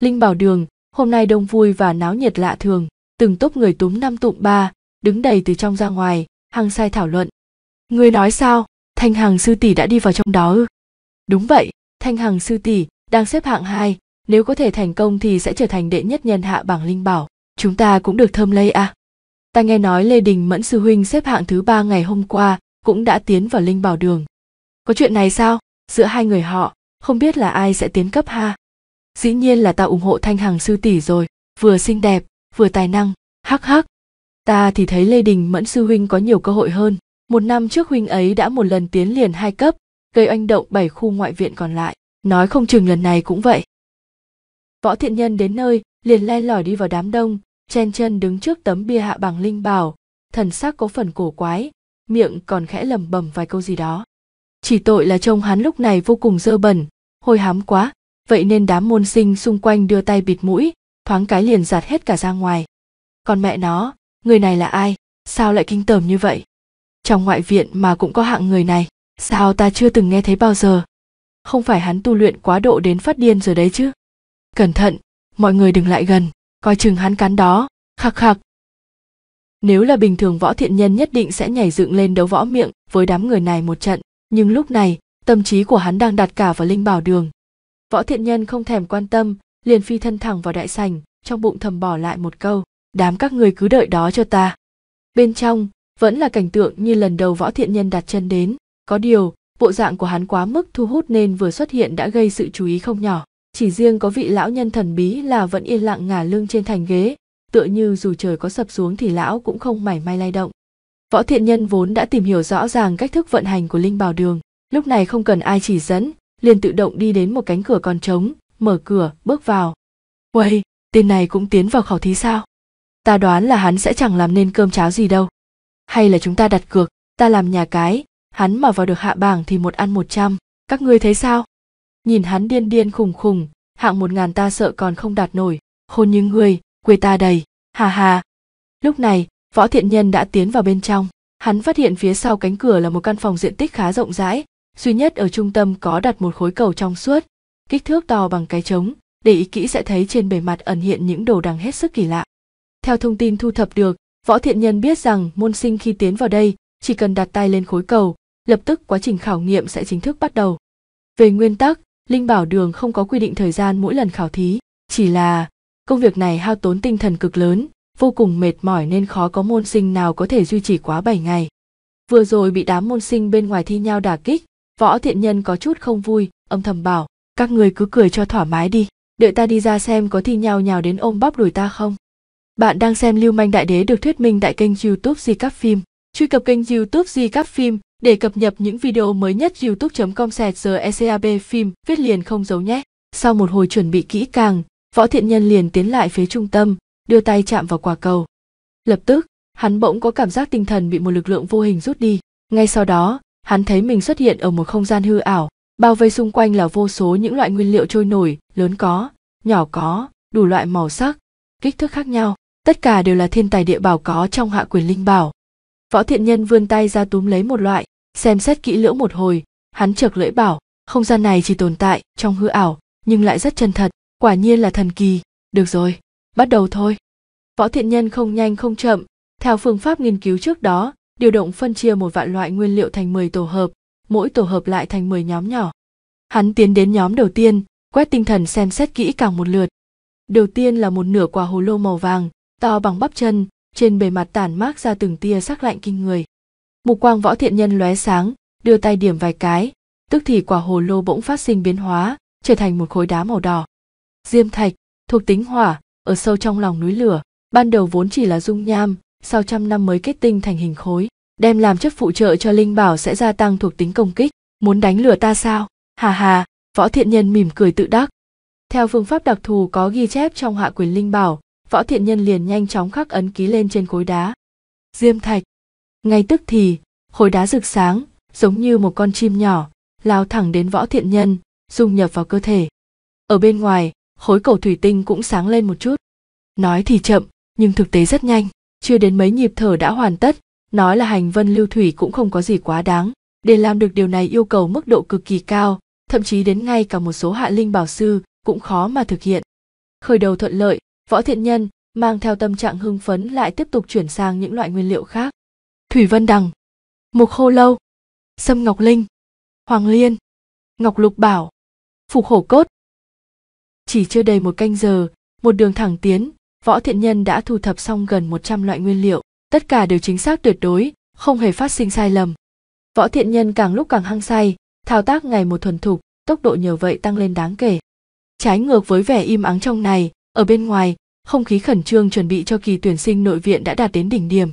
linh bảo đường hôm nay đông vui và náo nhiệt lạ thường từng tốp người túm năm tụm ba đứng đầy từ trong ra ngoài hăng sai thảo luận người nói sao thanh hằng sư tỷ đã đi vào trong đó ư đúng vậy thanh hằng sư tỷ đang xếp hạng hai nếu có thể thành công thì sẽ trở thành đệ nhất nhân hạ bảng linh bảo chúng ta cũng được thơm lây à ta nghe nói lê đình mẫn sư huynh xếp hạng thứ ba ngày hôm qua cũng đã tiến vào linh bảo đường có chuyện này sao giữa hai người họ không biết là ai sẽ tiến cấp ha dĩ nhiên là ta ủng hộ thanh hằng sư tỷ rồi vừa xinh đẹp vừa tài năng hắc hắc ta thì thấy lê đình mẫn sư huynh có nhiều cơ hội hơn một năm trước huynh ấy đã một lần tiến liền hai cấp gây oanh động bảy khu ngoại viện còn lại nói không chừng lần này cũng vậy võ thiện nhân đến nơi liền len lỏi đi vào đám đông chen chân đứng trước tấm bia hạ bằng linh bảo thần sắc có phần cổ quái miệng còn khẽ lẩm bẩm vài câu gì đó chỉ tội là trông hắn lúc này vô cùng dơ bẩn hôi hám quá vậy nên đám môn sinh xung quanh đưa tay bịt mũi thoáng cái liền giạt hết cả ra ngoài còn mẹ nó người này là ai sao lại kinh tởm như vậy trong ngoại viện mà cũng có hạng người này sao ta chưa từng nghe thấy bao giờ không phải hắn tu luyện quá độ đến phát điên rồi đấy chứ cẩn thận mọi người đừng lại gần coi chừng hắn cắn đó khạc khạc nếu là bình thường võ thiện nhân nhất định sẽ nhảy dựng lên đấu võ miệng với đám người này một trận nhưng lúc này tâm trí của hắn đang đặt cả vào linh bảo đường võ thiện nhân không thèm quan tâm liền phi thân thẳng vào đại sảnh trong bụng thầm bỏ lại một câu đám các người cứ đợi đó cho ta bên trong vẫn là cảnh tượng như lần đầu võ thiện nhân đặt chân đến có điều bộ dạng của hắn quá mức thu hút nên vừa xuất hiện đã gây sự chú ý không nhỏ chỉ riêng có vị lão nhân thần bí là vẫn yên lặng ngả lưng trên thành ghế tựa như dù trời có sập xuống thì lão cũng không mảy may lay động võ thiện nhân vốn đã tìm hiểu rõ ràng cách thức vận hành của linh bảo đường lúc này không cần ai chỉ dẫn liền tự động đi đến một cánh cửa còn trống mở cửa bước vào uầy tên này cũng tiến vào khảo thí sao ta đoán là hắn sẽ chẳng làm nên cơm cháo gì đâu hay là chúng ta đặt cược ta làm nhà cái hắn mà vào được hạ bảng thì một ăn một trăm các ngươi thấy sao nhìn hắn điên điên khùng khùng hạng một ngàn ta sợ còn không đạt nổi khôn như ngươi quê ta đầy hà hà lúc này võ thiện nhân đã tiến vào bên trong hắn phát hiện phía sau cánh cửa là một căn phòng diện tích khá rộng rãi duy nhất ở trung tâm có đặt một khối cầu trong suốt kích thước to bằng cái trống để ý kỹ sẽ thấy trên bề mặt ẩn hiện những đồ đằng hết sức kỳ lạ theo thông tin thu thập được võ thiện nhân biết rằng môn sinh khi tiến vào đây chỉ cần đặt tay lên khối cầu lập tức quá trình khảo nghiệm sẽ chính thức bắt đầu về nguyên tắc linh bảo đường không có quy định thời gian mỗi lần khảo thí chỉ là công việc này hao tốn tinh thần cực lớn vô cùng mệt mỏi nên khó có môn sinh nào có thể duy trì quá 7 ngày. Vừa rồi bị đám môn sinh bên ngoài thi nhau đả kích, võ thiện nhân có chút không vui âm thầm bảo các người cứ cười cho thoải mái đi đợi ta đi ra xem có thi nhào nhào đến ôm bắp đùi ta không bạn đang xem lưu manh đại đế được thuyết minh tại kênh youtube di các phim truy cập kênh youtube di các phim để cập nhật những video mới nhất youtube com giờ ecab phim viết liền không giấu nhé sau một hồi chuẩn bị kỹ càng võ thiện nhân liền tiến lại phía trung tâm đưa tay chạm vào quả cầu lập tức hắn bỗng có cảm giác tinh thần bị một lực lượng vô hình rút đi ngay sau đó hắn thấy mình xuất hiện ở một không gian hư ảo bao vây xung quanh là vô số những loại nguyên liệu trôi nổi lớn có nhỏ có đủ loại màu sắc kích thước khác nhau tất cả đều là thiên tài địa bảo có trong hạ quyền linh bảo võ thiện nhân vươn tay ra túm lấy một loại xem xét kỹ lưỡng một hồi hắn chợt lưỡi bảo không gian này chỉ tồn tại trong hư ảo nhưng lại rất chân thật quả nhiên là thần kỳ được rồi bắt đầu thôi võ thiện nhân không nhanh không chậm theo phương pháp nghiên cứu trước đó điều động phân chia một vạn loại nguyên liệu thành 10 tổ hợp, mỗi tổ hợp lại thành 10 nhóm nhỏ. Hắn tiến đến nhóm đầu tiên, quét tinh thần xem xét kỹ càng một lượt. Đầu tiên là một nửa quả hồ lô màu vàng, to bằng bắp chân, trên bề mặt tản mát ra từng tia sắc lạnh kinh người. Mục quang võ thiện nhân lóe sáng, đưa tay điểm vài cái, tức thì quả hồ lô bỗng phát sinh biến hóa, trở thành một khối đá màu đỏ. Diêm thạch, thuộc tính hỏa, ở sâu trong lòng núi lửa, ban đầu vốn chỉ là dung nham, sau trăm năm mới kết tinh thành hình khối đem làm chất phụ trợ cho linh bảo sẽ gia tăng thuộc tính công kích muốn đánh lừa ta sao hà hà võ thiện nhân mỉm cười tự đắc theo phương pháp đặc thù có ghi chép trong hạ quyền linh bảo võ thiện nhân liền nhanh chóng khắc ấn ký lên trên khối đá diêm thạch ngay tức thì khối đá rực sáng giống như một con chim nhỏ lao thẳng đến võ thiện nhân dung nhập vào cơ thể ở bên ngoài khối cầu thủy tinh cũng sáng lên một chút nói thì chậm nhưng thực tế rất nhanh chưa đến mấy nhịp thở đã hoàn tất nói là hành vân lưu thủy cũng không có gì quá đáng để làm được điều này yêu cầu mức độ cực kỳ cao thậm chí đến ngay cả một số hạ linh bảo sư cũng khó mà thực hiện khởi đầu thuận lợi võ thiện nhân mang theo tâm trạng hưng phấn lại tiếp tục chuyển sang những loại nguyên liệu khác thủy vân đằng mục khô lâu sâm ngọc linh hoàng liên ngọc lục bảo phục hổ cốt chỉ chưa đầy một canh giờ một đường thẳng tiến Võ Thiện Nhân đã thu thập xong gần 100 loại nguyên liệu, tất cả đều chính xác tuyệt đối, không hề phát sinh sai lầm. Võ Thiện Nhân càng lúc càng hăng say, thao tác ngày một thuần thục, tốc độ nhờ vậy tăng lên đáng kể. Trái ngược với vẻ im ắng trong này, ở bên ngoài, không khí khẩn trương chuẩn bị cho kỳ tuyển sinh nội viện đã đạt đến đỉnh điểm.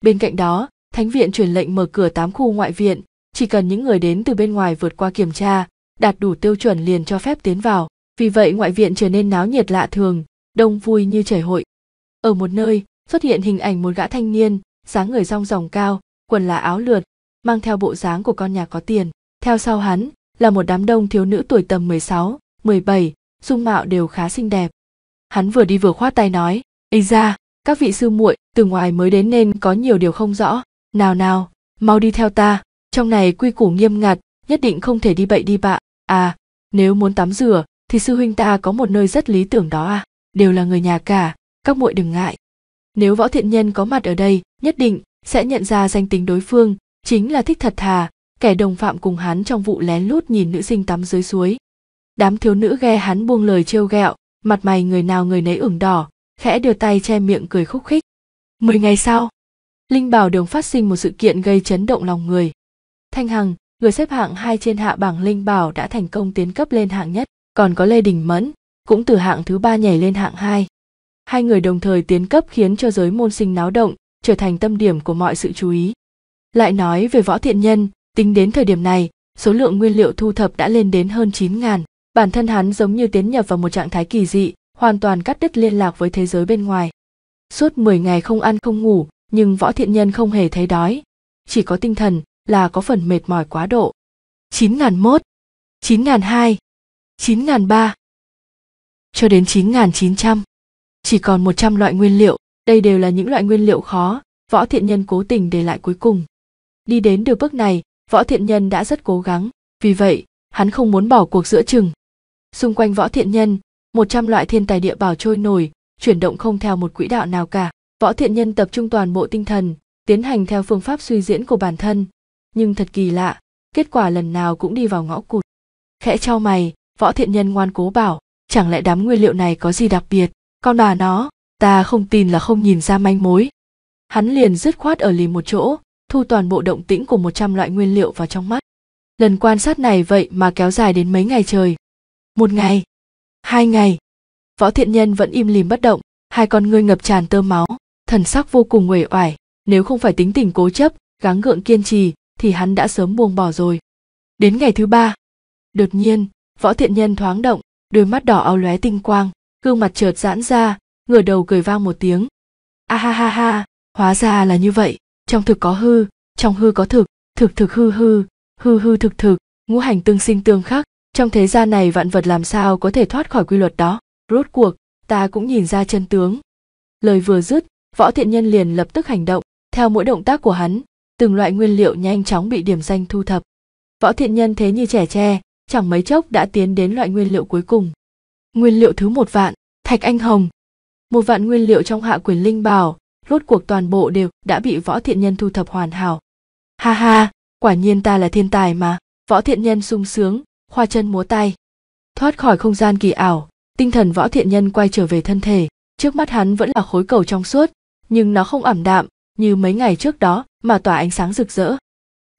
Bên cạnh đó, Thánh viện truyền lệnh mở cửa 8 khu ngoại viện, chỉ cần những người đến từ bên ngoài vượt qua kiểm tra, đạt đủ tiêu chuẩn liền cho phép tiến vào. Vì vậy ngoại viện trở nên náo nhiệt lạ thường, đông vui như chảy hội ở một nơi xuất hiện hình ảnh một gã thanh niên dáng người rong ròng cao quần là áo lượt mang theo bộ dáng của con nhà có tiền theo sau hắn là một đám đông thiếu nữ tuổi tầm 16, 17, dung mạo đều khá xinh đẹp. Hắn vừa đi vừa khoát tay nói, Ây ra, các vị sư muội từ ngoài mới đến nên có nhiều điều không rõ. Nào nào, mau đi theo ta, trong này quy củ nghiêm ngặt, nhất định không thể đi bậy đi bạ. À, nếu muốn tắm rửa thì sư huynh ta có một nơi rất lý tưởng đó à đều là người nhà cả các muội đừng ngại nếu võ thiện nhân có mặt ở đây nhất định sẽ nhận ra danh tính đối phương chính là thích thật thà kẻ đồng phạm cùng hắn trong vụ lén lút nhìn nữ sinh tắm dưới suối đám thiếu nữ ghe hắn buông lời trêu ghẹo mặt mày người nào người nấy ửng đỏ khẽ đưa tay che miệng cười khúc khích mười ngày sau linh bảo đường phát sinh một sự kiện gây chấn động lòng người thanh hằng người xếp hạng hai trên hạ bảng linh bảo đã thành công tiến cấp lên hạng nhất còn có lê đình mẫn cũng từ hạng thứ ba nhảy lên hạng hai. Hai người đồng thời tiến cấp khiến cho giới môn sinh náo động, trở thành tâm điểm của mọi sự chú ý. Lại nói về võ thiện nhân, tính đến thời điểm này, số lượng nguyên liệu thu thập đã lên đến hơn 9.000. Bản thân hắn giống như tiến nhập vào một trạng thái kỳ dị, hoàn toàn cắt đứt liên lạc với thế giới bên ngoài. Suốt 10 ngày không ăn không ngủ, nhưng võ thiện nhân không hề thấy đói. Chỉ có tinh thần là có phần mệt mỏi quá độ. 9001, 9002, 9003 cho đến 9.900. Chỉ còn 100 loại nguyên liệu, đây đều là những loại nguyên liệu khó, Võ Thiện Nhân cố tình để lại cuối cùng. Đi đến được bước này, Võ Thiện Nhân đã rất cố gắng, vì vậy, hắn không muốn bỏ cuộc giữa chừng. Xung quanh Võ Thiện Nhân, 100 loại thiên tài địa bảo trôi nổi, chuyển động không theo một quỹ đạo nào cả. Võ Thiện Nhân tập trung toàn bộ tinh thần, tiến hành theo phương pháp suy diễn của bản thân, nhưng thật kỳ lạ, kết quả lần nào cũng đi vào ngõ cụt. Khẽ trao mày, Võ Thiện Nhân ngoan cố bảo, chẳng lẽ đám nguyên liệu này có gì đặc biệt con bà nó ta không tin là không nhìn ra manh mối hắn liền dứt khoát ở lì một chỗ thu toàn bộ động tĩnh của một trăm loại nguyên liệu vào trong mắt lần quan sát này vậy mà kéo dài đến mấy ngày trời một ngày hai ngày võ thiện nhân vẫn im lìm bất động hai con ngươi ngập tràn tơ máu thần sắc vô cùng uể oải nếu không phải tính tình cố chấp gắng gượng kiên trì thì hắn đã sớm buông bỏ rồi đến ngày thứ ba đột nhiên võ thiện nhân thoáng động đôi mắt đỏ ao lóe tinh quang gương mặt chợt giãn ra ngửa đầu cười vang một tiếng a ha ha ha hóa ra là như vậy trong thực có hư trong hư có thực thực thực hư hư hư hư thực thực ngũ hành tương sinh tương khắc trong thế gian này vạn vật làm sao có thể thoát khỏi quy luật đó rốt cuộc ta cũng nhìn ra chân tướng lời vừa dứt võ thiện nhân liền lập tức hành động theo mỗi động tác của hắn từng loại nguyên liệu nhanh chóng bị điểm danh thu thập võ thiện nhân thế như trẻ tre chẳng mấy chốc đã tiến đến loại nguyên liệu cuối cùng. Nguyên liệu thứ một vạn, thạch anh hồng. Một vạn nguyên liệu trong hạ quyền linh bảo, rốt cuộc toàn bộ đều đã bị võ thiện nhân thu thập hoàn hảo. Ha ha, quả nhiên ta là thiên tài mà, võ thiện nhân sung sướng, khoa chân múa tay. Thoát khỏi không gian kỳ ảo, tinh thần võ thiện nhân quay trở về thân thể, trước mắt hắn vẫn là khối cầu trong suốt, nhưng nó không ẩm đạm, như mấy ngày trước đó mà tỏa ánh sáng rực rỡ.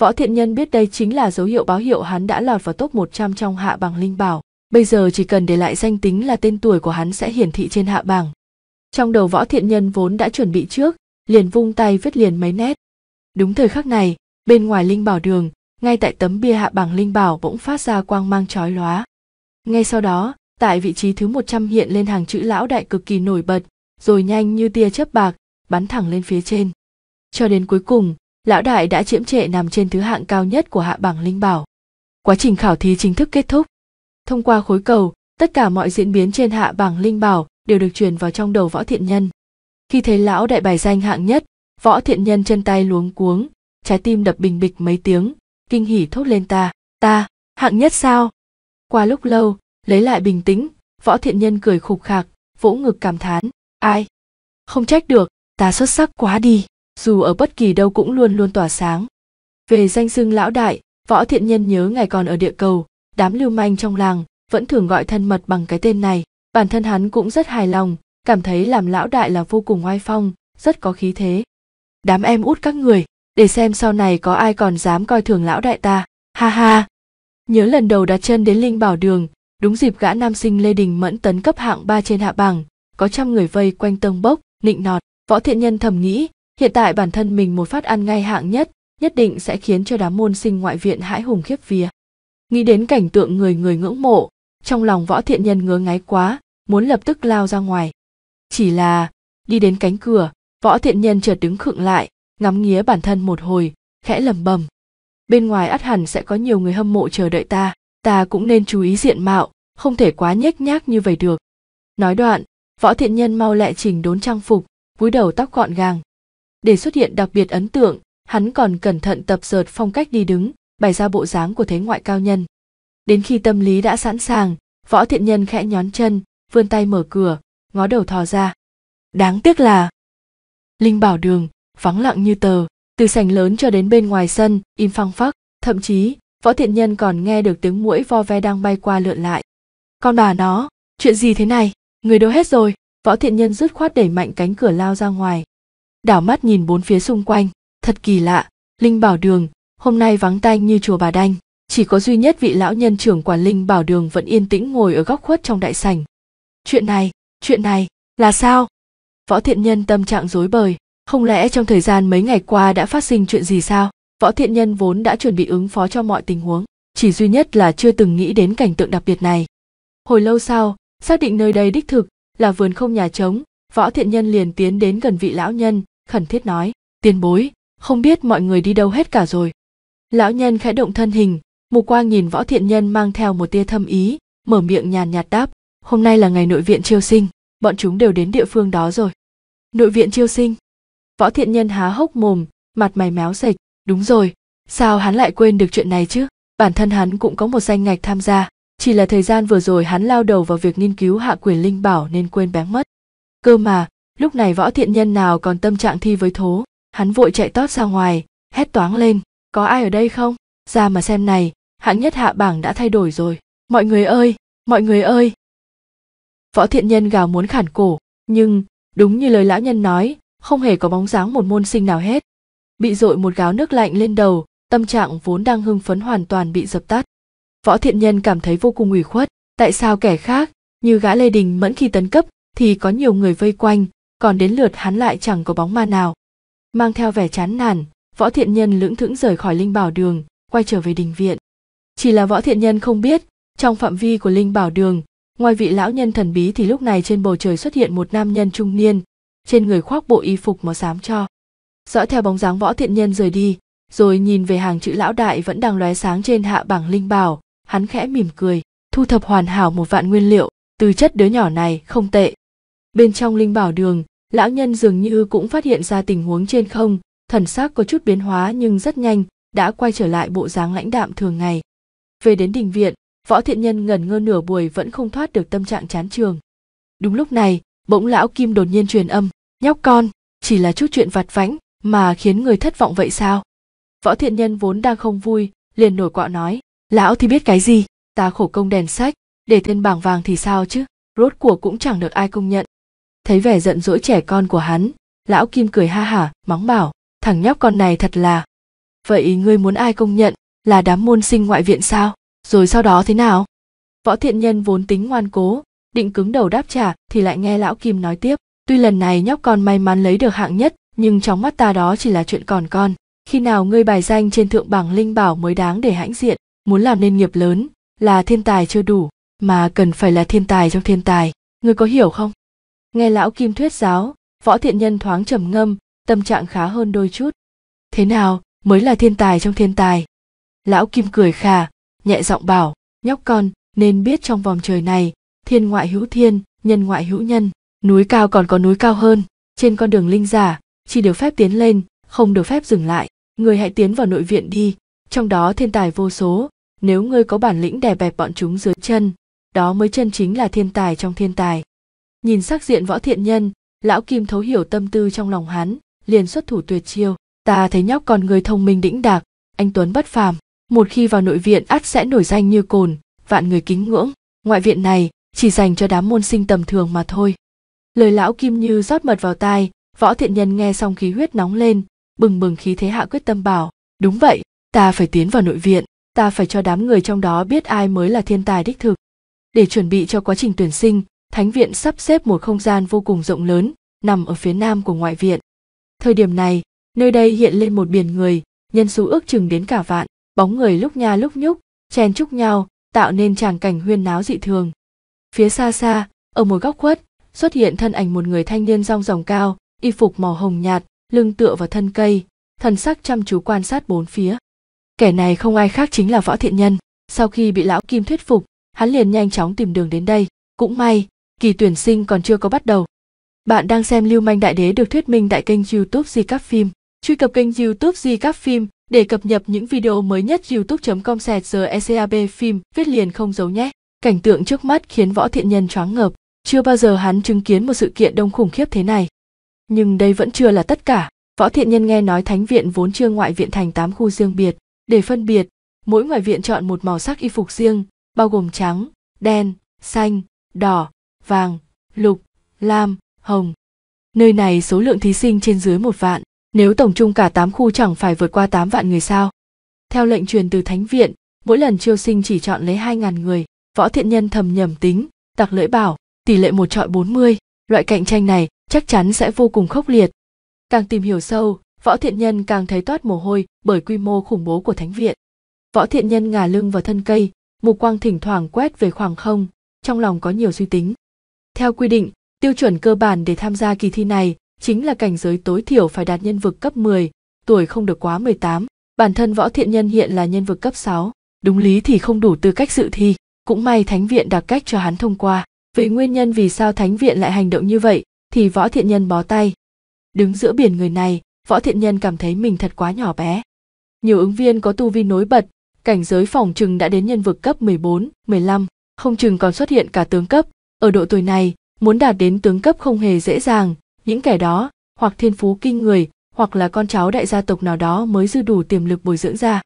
Võ Thiện Nhân biết đây chính là dấu hiệu báo hiệu hắn đã lọt vào top 100 trong hạ bảng linh bảo. Bây giờ chỉ cần để lại danh tính là tên tuổi của hắn sẽ hiển thị trên hạ bảng. Trong đầu Võ Thiện Nhân vốn đã chuẩn bị trước, liền vung tay viết liền mấy nét. Đúng thời khắc này, bên ngoài linh bảo đường, ngay tại tấm bia hạ bảng linh bảo bỗng phát ra quang mang chói lóa. Ngay sau đó, tại vị trí thứ 100 hiện lên hàng chữ lão đại cực kỳ nổi bật, rồi nhanh như tia chớp bạc, bắn thẳng lên phía trên. Cho đến cuối cùng, lão đại đã chiếm trệ nằm trên thứ hạng cao nhất của hạ bảng linh bảo. Quá trình khảo thí chính thức kết thúc. Thông qua khối cầu, tất cả mọi diễn biến trên hạ bảng linh bảo đều được truyền vào trong đầu võ thiện nhân. Khi thấy lão đại bài danh hạng nhất, võ thiện nhân chân tay luống cuống, trái tim đập bình bịch mấy tiếng, kinh hỉ thốt lên ta, ta, hạng nhất sao? Qua lúc lâu, lấy lại bình tĩnh, võ thiện nhân cười khục khạc, vỗ ngực cảm thán, ai? Không trách được, ta xuất sắc quá đi dù ở bất kỳ đâu cũng luôn luôn tỏa sáng. Về danh xưng lão đại, võ thiện nhân nhớ ngày còn ở địa cầu, đám lưu manh trong làng vẫn thường gọi thân mật bằng cái tên này, bản thân hắn cũng rất hài lòng, cảm thấy làm lão đại là vô cùng oai phong, rất có khí thế. Đám em út các người, để xem sau này có ai còn dám coi thường lão đại ta, ha ha. Nhớ lần đầu đặt chân đến Linh Bảo Đường, đúng dịp gã nam sinh Lê Đình Mẫn tấn cấp hạng 3 trên hạ bảng, có trăm người vây quanh tông bốc, nịnh nọt, võ thiện nhân thầm nghĩ, hiện tại bản thân mình một phát ăn ngay hạng nhất nhất định sẽ khiến cho đám môn sinh ngoại viện hãi hùng khiếp vía nghĩ đến cảnh tượng người người ngưỡng mộ trong lòng võ thiện nhân ngứa ngáy quá muốn lập tức lao ra ngoài chỉ là đi đến cánh cửa võ thiện nhân chợt đứng khựng lại ngắm nghía bản thân một hồi khẽ lầm bầm bên ngoài ắt hẳn sẽ có nhiều người hâm mộ chờ đợi ta ta cũng nên chú ý diện mạo không thể quá nhếch nhác như vậy được nói đoạn võ thiện nhân mau lẹ chỉnh đốn trang phục cúi đầu tóc gọn gàng để xuất hiện đặc biệt ấn tượng hắn còn cẩn thận tập dợt phong cách đi đứng bày ra bộ dáng của thế ngoại cao nhân đến khi tâm lý đã sẵn sàng võ thiện nhân khẽ nhón chân vươn tay mở cửa ngó đầu thò ra đáng tiếc là linh bảo đường vắng lặng như tờ từ sảnh lớn cho đến bên ngoài sân im phăng phắc thậm chí võ thiện nhân còn nghe được tiếng mũi vo ve đang bay qua lượn lại con bà nó chuyện gì thế này người đâu hết rồi võ thiện nhân dứt khoát đẩy mạnh cánh cửa lao ra ngoài đảo mắt nhìn bốn phía xung quanh thật kỳ lạ linh bảo đường hôm nay vắng tanh như chùa bà đanh chỉ có duy nhất vị lão nhân trưởng quản linh bảo đường vẫn yên tĩnh ngồi ở góc khuất trong đại sảnh chuyện này chuyện này là sao võ thiện nhân tâm trạng rối bời không lẽ trong thời gian mấy ngày qua đã phát sinh chuyện gì sao võ thiện nhân vốn đã chuẩn bị ứng phó cho mọi tình huống chỉ duy nhất là chưa từng nghĩ đến cảnh tượng đặc biệt này hồi lâu sau xác định nơi đây đích thực là vườn không nhà trống võ thiện nhân liền tiến đến gần vị lão nhân khẩn thiết nói tiền bối không biết mọi người đi đâu hết cả rồi lão nhân khẽ động thân hình mục quang nhìn võ thiện nhân mang theo một tia thâm ý mở miệng nhàn nhạt đáp hôm nay là ngày nội viện chiêu sinh bọn chúng đều đến địa phương đó rồi nội viện chiêu sinh võ thiện nhân há hốc mồm mặt mày méo sạch đúng rồi sao hắn lại quên được chuyện này chứ bản thân hắn cũng có một danh ngạch tham gia chỉ là thời gian vừa rồi hắn lao đầu vào việc nghiên cứu hạ quyền linh bảo nên quên bén mất cơ mà lúc này võ thiện nhân nào còn tâm trạng thi với thố hắn vội chạy tót ra ngoài hét toáng lên có ai ở đây không ra mà xem này hạng nhất hạ bảng đã thay đổi rồi mọi người ơi mọi người ơi võ thiện nhân gào muốn khản cổ nhưng đúng như lời lão nhân nói không hề có bóng dáng một môn sinh nào hết bị dội một gáo nước lạnh lên đầu tâm trạng vốn đang hưng phấn hoàn toàn bị dập tắt võ thiện nhân cảm thấy vô cùng ủy khuất tại sao kẻ khác như gã lê đình mẫn khi tấn cấp thì có nhiều người vây quanh còn đến lượt hắn lại chẳng có bóng ma nào mang theo vẻ chán nản võ thiện nhân lưỡng thững rời khỏi linh bảo đường quay trở về đình viện chỉ là võ thiện nhân không biết trong phạm vi của linh bảo đường ngoài vị lão nhân thần bí thì lúc này trên bầu trời xuất hiện một nam nhân trung niên trên người khoác bộ y phục màu xám cho dõi theo bóng dáng võ thiện nhân rời đi rồi nhìn về hàng chữ lão đại vẫn đang lóe sáng trên hạ bảng linh bảo hắn khẽ mỉm cười thu thập hoàn hảo một vạn nguyên liệu từ chất đứa nhỏ này không tệ bên trong linh bảo đường lão nhân dường như cũng phát hiện ra tình huống trên không thần sắc có chút biến hóa nhưng rất nhanh đã quay trở lại bộ dáng lãnh đạm thường ngày về đến đình viện võ thiện nhân ngẩn ngơ nửa buổi vẫn không thoát được tâm trạng chán trường đúng lúc này bỗng lão kim đột nhiên truyền âm nhóc con chỉ là chút chuyện vặt vãnh mà khiến người thất vọng vậy sao võ thiện nhân vốn đang không vui liền nổi quạo nói lão thì biết cái gì ta khổ công đèn sách để tên bảng vàng thì sao chứ rốt của cũng chẳng được ai công nhận thấy vẻ giận dỗi trẻ con của hắn lão kim cười ha hả mắng bảo thằng nhóc con này thật là vậy ngươi muốn ai công nhận là đám môn sinh ngoại viện sao rồi sau đó thế nào võ thiện nhân vốn tính ngoan cố định cứng đầu đáp trả thì lại nghe lão kim nói tiếp tuy lần này nhóc con may mắn lấy được hạng nhất nhưng trong mắt ta đó chỉ là chuyện còn con khi nào ngươi bài danh trên thượng bảng linh bảo mới đáng để hãnh diện muốn làm nên nghiệp lớn là thiên tài chưa đủ mà cần phải là thiên tài trong thiên tài ngươi có hiểu không nghe lão kim thuyết giáo võ thiện nhân thoáng trầm ngâm tâm trạng khá hơn đôi chút thế nào mới là thiên tài trong thiên tài lão kim cười khà nhẹ giọng bảo nhóc con nên biết trong vòng trời này thiên ngoại hữu thiên nhân ngoại hữu nhân núi cao còn có núi cao hơn trên con đường linh giả chỉ được phép tiến lên không được phép dừng lại người hãy tiến vào nội viện đi trong đó thiên tài vô số nếu ngươi có bản lĩnh đè bẹp bọn chúng dưới chân đó mới chân chính là thiên tài trong thiên tài nhìn sắc diện võ thiện nhân lão kim thấu hiểu tâm tư trong lòng hắn liền xuất thủ tuyệt chiêu ta thấy nhóc còn người thông minh đĩnh đạc anh tuấn bất phàm một khi vào nội viện ắt sẽ nổi danh như cồn vạn người kính ngưỡng ngoại viện này chỉ dành cho đám môn sinh tầm thường mà thôi lời lão kim như rót mật vào tai võ thiện nhân nghe xong khí huyết nóng lên bừng bừng khí thế hạ quyết tâm bảo đúng vậy ta phải tiến vào nội viện ta phải cho đám người trong đó biết ai mới là thiên tài đích thực để chuẩn bị cho quá trình tuyển sinh thánh viện sắp xếp một không gian vô cùng rộng lớn nằm ở phía nam của ngoại viện thời điểm này nơi đây hiện lên một biển người nhân số ước chừng đến cả vạn bóng người lúc nha lúc nhúc chen chúc nhau tạo nên tràng cảnh huyên náo dị thường phía xa xa ở một góc khuất xuất hiện thân ảnh một người thanh niên rong ròng cao y phục màu hồng nhạt lưng tựa vào thân cây thần sắc chăm chú quan sát bốn phía kẻ này không ai khác chính là võ thiện nhân sau khi bị lão kim thuyết phục hắn liền nhanh chóng tìm đường đến đây cũng may kỳ tuyển sinh còn chưa có bắt đầu. Bạn đang xem Lưu Manh Đại Đế được thuyết minh tại kênh YouTube Di Các Phim. Truy cập kênh YouTube Di Các Phim để cập nhật những video mới nhất youtube.com eCab phim viết liền không giấu nhé. Cảnh tượng trước mắt khiến võ thiện nhân choáng ngợp. Chưa bao giờ hắn chứng kiến một sự kiện đông khủng khiếp thế này. Nhưng đây vẫn chưa là tất cả. Võ thiện nhân nghe nói thánh viện vốn chưa ngoại viện thành 8 khu riêng biệt. Để phân biệt, mỗi ngoại viện chọn một màu sắc y phục riêng, bao gồm trắng, đen, xanh, đỏ, vàng, lục, lam, hồng. Nơi này số lượng thí sinh trên dưới một vạn, nếu tổng chung cả 8 khu chẳng phải vượt qua 8 vạn người sao. Theo lệnh truyền từ Thánh Viện, mỗi lần chiêu sinh chỉ chọn lấy 2.000 người, võ thiện nhân thầm nhầm tính, tặc lưỡi bảo, tỷ lệ một trọi 40, loại cạnh tranh này chắc chắn sẽ vô cùng khốc liệt. Càng tìm hiểu sâu, võ thiện nhân càng thấy toát mồ hôi bởi quy mô khủng bố của Thánh Viện. Võ thiện nhân ngả lưng vào thân cây, mục quang thỉnh thoảng quét về khoảng không, trong lòng có nhiều suy tính. Theo quy định, tiêu chuẩn cơ bản để tham gia kỳ thi này chính là cảnh giới tối thiểu phải đạt nhân vực cấp 10, tuổi không được quá 18. Bản thân Võ Thiện Nhân hiện là nhân vực cấp 6, đúng lý thì không đủ tư cách dự thi, cũng may Thánh viện đặc cách cho hắn thông qua. Vậy nguyên nhân vì sao Thánh viện lại hành động như vậy thì Võ Thiện Nhân bó tay. Đứng giữa biển người này, Võ Thiện Nhân cảm thấy mình thật quá nhỏ bé. Nhiều ứng viên có tu vi nối bật, cảnh giới phòng trừng đã đến nhân vực cấp 14, 15, không chừng còn xuất hiện cả tướng cấp, ở độ tuổi này muốn đạt đến tướng cấp không hề dễ dàng những kẻ đó hoặc thiên phú kinh người hoặc là con cháu đại gia tộc nào đó mới dư đủ tiềm lực bồi dưỡng ra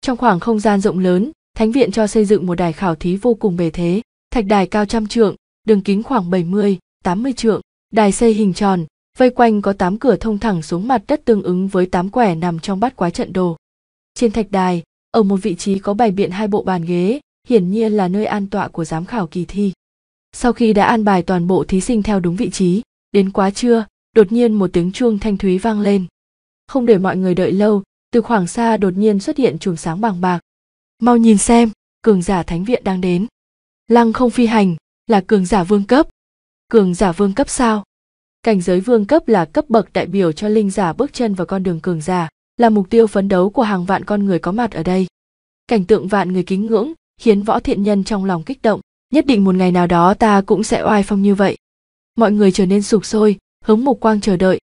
trong khoảng không gian rộng lớn thánh viện cho xây dựng một đài khảo thí vô cùng bề thế thạch đài cao trăm trượng đường kính khoảng 70, 80 trượng đài xây hình tròn vây quanh có 8 cửa thông thẳng xuống mặt đất tương ứng với 8 quẻ nằm trong bát quái trận đồ trên thạch đài ở một vị trí có bày biện hai bộ bàn ghế hiển nhiên là nơi an tọa của giám khảo kỳ thi sau khi đã an bài toàn bộ thí sinh theo đúng vị trí đến quá trưa đột nhiên một tiếng chuông thanh thúy vang lên không để mọi người đợi lâu từ khoảng xa đột nhiên xuất hiện chùm sáng bằng bạc mau nhìn xem cường giả thánh viện đang đến lăng không phi hành là cường giả vương cấp cường giả vương cấp sao cảnh giới vương cấp là cấp bậc đại biểu cho linh giả bước chân vào con đường cường giả là mục tiêu phấn đấu của hàng vạn con người có mặt ở đây cảnh tượng vạn người kính ngưỡng khiến võ thiện nhân trong lòng kích động nhất định một ngày nào đó ta cũng sẽ oai phong như vậy mọi người trở nên sụp sôi hứng mục quang chờ đợi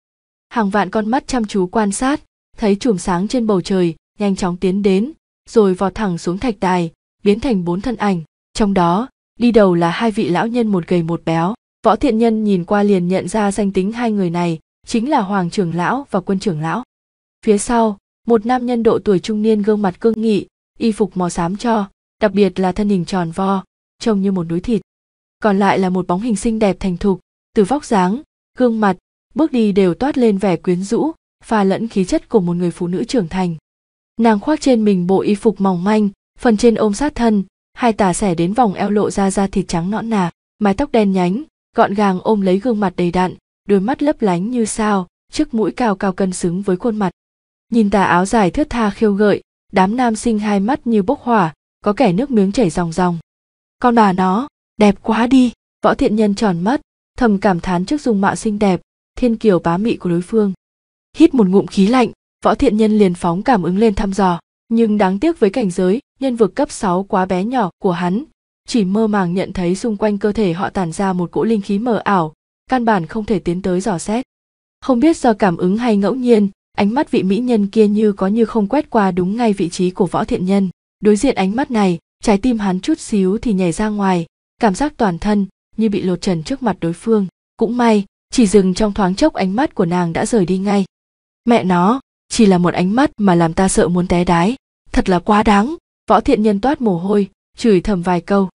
hàng vạn con mắt chăm chú quan sát thấy chùm sáng trên bầu trời nhanh chóng tiến đến rồi vọt thẳng xuống thạch tài, biến thành bốn thân ảnh trong đó đi đầu là hai vị lão nhân một gầy một béo võ thiện nhân nhìn qua liền nhận ra danh tính hai người này chính là hoàng trưởng lão và quân trưởng lão phía sau một nam nhân độ tuổi trung niên gương mặt cương nghị y phục màu xám cho đặc biệt là thân hình tròn vo trông như một núi thịt còn lại là một bóng hình xinh đẹp thành thục từ vóc dáng gương mặt bước đi đều toát lên vẻ quyến rũ pha lẫn khí chất của một người phụ nữ trưởng thành nàng khoác trên mình bộ y phục mỏng manh phần trên ôm sát thân hai tà xẻ đến vòng eo lộ ra da thịt trắng nõn nà mái tóc đen nhánh gọn gàng ôm lấy gương mặt đầy đặn đôi mắt lấp lánh như sao chiếc mũi cao cao cân xứng với khuôn mặt nhìn tà áo dài thướt tha khiêu gợi đám nam sinh hai mắt như bốc hỏa có kẻ nước miếng chảy ròng ròng con bà nó đẹp quá đi võ thiện nhân tròn mắt thầm cảm thán trước dung mạo xinh đẹp thiên kiều bá mị của đối phương hít một ngụm khí lạnh võ thiện nhân liền phóng cảm ứng lên thăm dò nhưng đáng tiếc với cảnh giới nhân vực cấp 6 quá bé nhỏ của hắn chỉ mơ màng nhận thấy xung quanh cơ thể họ tản ra một cỗ linh khí mờ ảo căn bản không thể tiến tới dò xét không biết do cảm ứng hay ngẫu nhiên ánh mắt vị mỹ nhân kia như có như không quét qua đúng ngay vị trí của võ thiện nhân đối diện ánh mắt này trái tim hắn chút xíu thì nhảy ra ngoài cảm giác toàn thân như bị lột trần trước mặt đối phương cũng may chỉ dừng trong thoáng chốc ánh mắt của nàng đã rời đi ngay mẹ nó chỉ là một ánh mắt mà làm ta sợ muốn té đái thật là quá đáng võ thiện nhân toát mồ hôi chửi thầm vài câu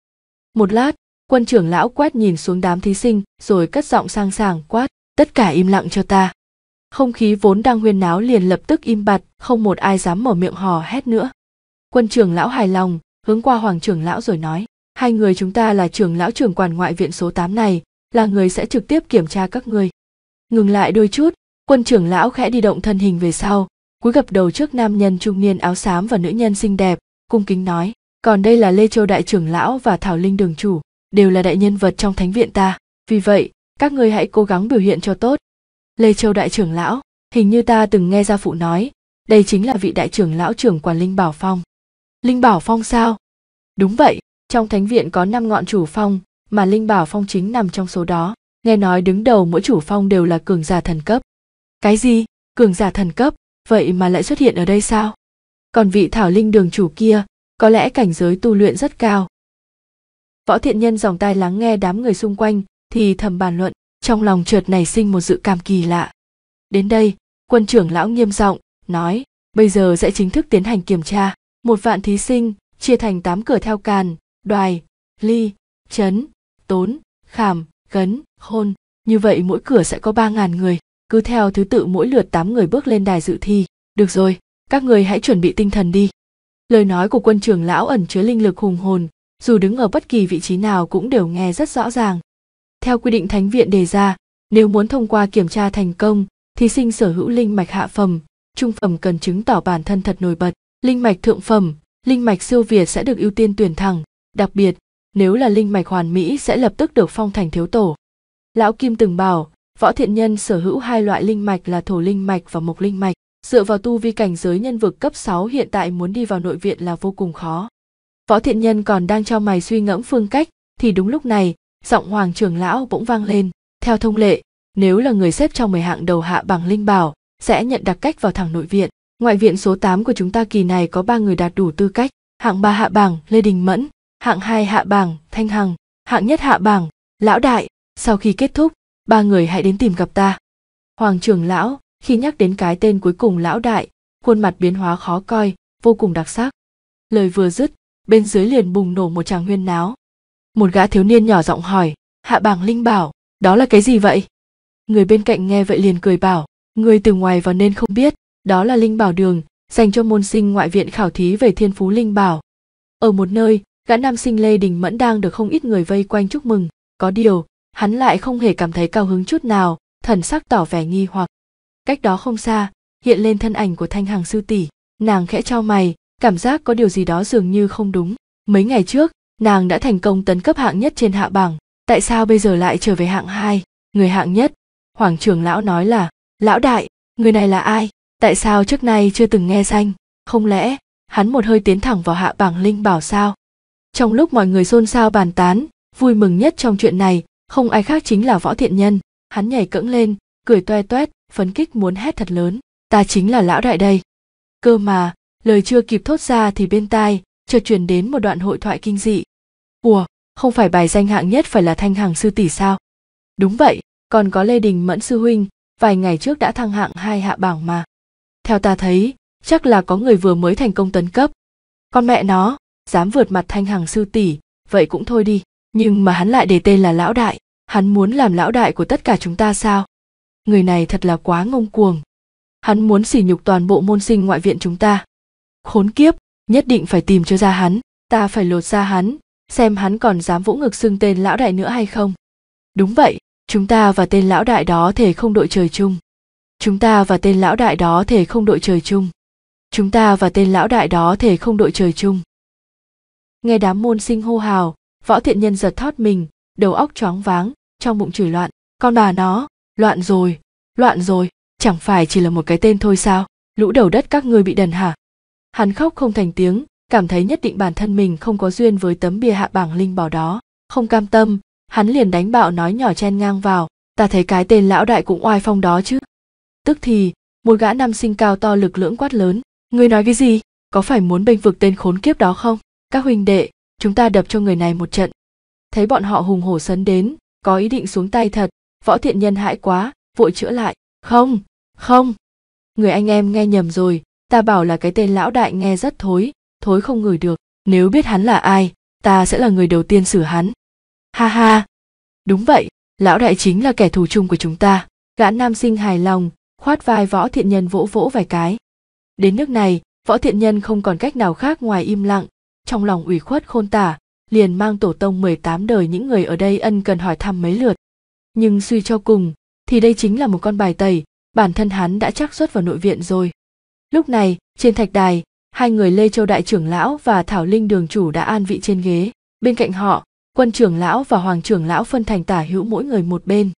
một lát quân trưởng lão quét nhìn xuống đám thí sinh rồi cất giọng sang sàng quát tất cả im lặng cho ta không khí vốn đang huyên náo liền lập tức im bặt không một ai dám mở miệng hò hét nữa quân trưởng lão hài lòng hướng qua hoàng trưởng lão rồi nói hai người chúng ta là trưởng lão trưởng quản ngoại viện số tám này là người sẽ trực tiếp kiểm tra các ngươi ngừng lại đôi chút quân trưởng lão khẽ đi động thân hình về sau cúi gập đầu trước nam nhân trung niên áo xám và nữ nhân xinh đẹp cung kính nói còn đây là lê châu đại trưởng lão và thảo linh đường chủ đều là đại nhân vật trong thánh viện ta vì vậy các ngươi hãy cố gắng biểu hiện cho tốt lê châu đại trưởng lão hình như ta từng nghe gia phụ nói đây chính là vị đại trưởng lão trưởng quản linh bảo phong Linh Bảo Phong sao? Đúng vậy, trong thánh viện có 5 ngọn chủ phong, mà Linh Bảo Phong chính nằm trong số đó. Nghe nói đứng đầu mỗi chủ phong đều là cường giả thần cấp. Cái gì? Cường giả thần cấp? Vậy mà lại xuất hiện ở đây sao? Còn vị Thảo Linh đường chủ kia, có lẽ cảnh giới tu luyện rất cao. Võ thiện nhân dòng tai lắng nghe đám người xung quanh thì thầm bàn luận, trong lòng trượt nảy sinh một dự cảm kỳ lạ. Đến đây, quân trưởng lão nghiêm giọng nói, bây giờ sẽ chính thức tiến hành kiểm tra một vạn thí sinh chia thành tám cửa theo càn đoài ly chấn, tốn khảm cấn khôn như vậy mỗi cửa sẽ có ba ngàn người cứ theo thứ tự mỗi lượt tám người bước lên đài dự thi được rồi các người hãy chuẩn bị tinh thần đi lời nói của quân trưởng lão ẩn chứa linh lực hùng hồn dù đứng ở bất kỳ vị trí nào cũng đều nghe rất rõ ràng theo quy định thánh viện đề ra nếu muốn thông qua kiểm tra thành công thí sinh sở hữu linh mạch hạ phẩm trung phẩm cần chứng tỏ bản thân thật nổi bật linh mạch thượng phẩm linh mạch siêu việt sẽ được ưu tiên tuyển thẳng đặc biệt nếu là linh mạch hoàn mỹ sẽ lập tức được phong thành thiếu tổ lão kim từng bảo võ thiện nhân sở hữu hai loại linh mạch là thổ linh mạch và mộc linh mạch dựa vào tu vi cảnh giới nhân vực cấp 6 hiện tại muốn đi vào nội viện là vô cùng khó võ thiện nhân còn đang cho mày suy ngẫm phương cách thì đúng lúc này giọng hoàng trưởng lão bỗng vang lên theo thông lệ nếu là người xếp trong mười hạng đầu hạ bằng linh bảo sẽ nhận đặc cách vào thẳng nội viện Ngoại viện số 8 của chúng ta kỳ này có 3 người đạt đủ tư cách, hạng 3 hạ bảng Lê Đình Mẫn, hạng 2 hạ bảng Thanh Hằng, hạng nhất hạ bảng Lão Đại. Sau khi kết thúc, ba người hãy đến tìm gặp ta. Hoàng trưởng lão, khi nhắc đến cái tên cuối cùng Lão Đại, khuôn mặt biến hóa khó coi, vô cùng đặc sắc. Lời vừa dứt, bên dưới liền bùng nổ một tràng huyên náo. Một gã thiếu niên nhỏ giọng hỏi, hạ bảng Linh bảo, đó là cái gì vậy? Người bên cạnh nghe vậy liền cười bảo, người từ ngoài vào nên không biết, đó là linh bảo đường dành cho môn sinh ngoại viện khảo thí về thiên phú linh bảo ở một nơi gã nam sinh lê đình mẫn đang được không ít người vây quanh chúc mừng có điều hắn lại không hề cảm thấy cao hứng chút nào thần sắc tỏ vẻ nghi hoặc cách đó không xa hiện lên thân ảnh của thanh hàng sư tỷ nàng khẽ trao mày cảm giác có điều gì đó dường như không đúng mấy ngày trước nàng đã thành công tấn cấp hạng nhất trên hạ bảng tại sao bây giờ lại trở về hạng hai người hạng nhất hoàng trưởng lão nói là lão đại người này là ai tại sao trước nay chưa từng nghe danh không lẽ hắn một hơi tiến thẳng vào hạ bảng linh bảo sao trong lúc mọi người xôn xao bàn tán vui mừng nhất trong chuyện này không ai khác chính là võ thiện nhân hắn nhảy cẫng lên cười toe toét phấn kích muốn hét thật lớn ta chính là lão đại đây cơ mà lời chưa kịp thốt ra thì bên tai chợt truyền đến một đoạn hội thoại kinh dị ủa không phải bài danh hạng nhất phải là thanh hằng sư tỷ sao đúng vậy còn có lê đình mẫn sư huynh vài ngày trước đã thăng hạng hai hạ bảng mà theo ta thấy chắc là có người vừa mới thành công tấn cấp con mẹ nó dám vượt mặt thanh hằng sư tỷ vậy cũng thôi đi nhưng mà hắn lại để tên là lão đại hắn muốn làm lão đại của tất cả chúng ta sao người này thật là quá ngông cuồng hắn muốn sỉ nhục toàn bộ môn sinh ngoại viện chúng ta khốn kiếp nhất định phải tìm cho ra hắn ta phải lột ra hắn xem hắn còn dám vỗ ngực xưng tên lão đại nữa hay không đúng vậy chúng ta và tên lão đại đó thể không đội trời chung chúng ta và tên lão đại đó thể không đội trời chung chúng ta và tên lão đại đó thể không đội trời chung nghe đám môn sinh hô hào võ thiện nhân giật thót mình đầu óc choáng váng trong bụng chửi loạn con bà nó loạn rồi loạn rồi chẳng phải chỉ là một cái tên thôi sao lũ đầu đất các ngươi bị đần hả hắn khóc không thành tiếng cảm thấy nhất định bản thân mình không có duyên với tấm bia hạ bảng linh bảo đó không cam tâm hắn liền đánh bạo nói nhỏ chen ngang vào ta thấy cái tên lão đại cũng oai phong đó chứ tức thì một gã nam sinh cao to lực lưỡng quát lớn người nói cái gì có phải muốn bênh vực tên khốn kiếp đó không các huynh đệ chúng ta đập cho người này một trận thấy bọn họ hùng hổ sấn đến có ý định xuống tay thật võ thiện nhân hại quá vội chữa lại không không người anh em nghe nhầm rồi ta bảo là cái tên lão đại nghe rất thối thối không ngửi được nếu biết hắn là ai ta sẽ là người đầu tiên xử hắn ha ha đúng vậy lão đại chính là kẻ thù chung của chúng ta gã nam sinh hài lòng khoát vai võ thiện nhân vỗ vỗ vài cái đến nước này võ thiện nhân không còn cách nào khác ngoài im lặng trong lòng ủy khuất khôn tả liền mang tổ tông 18 đời những người ở đây ân cần hỏi thăm mấy lượt nhưng suy cho cùng thì đây chính là một con bài tẩy bản thân hắn đã chắc xuất vào nội viện rồi lúc này trên thạch đài hai người lê châu đại trưởng lão và thảo linh đường chủ đã an vị trên ghế bên cạnh họ quân trưởng lão và hoàng trưởng lão phân thành tả hữu mỗi người một bên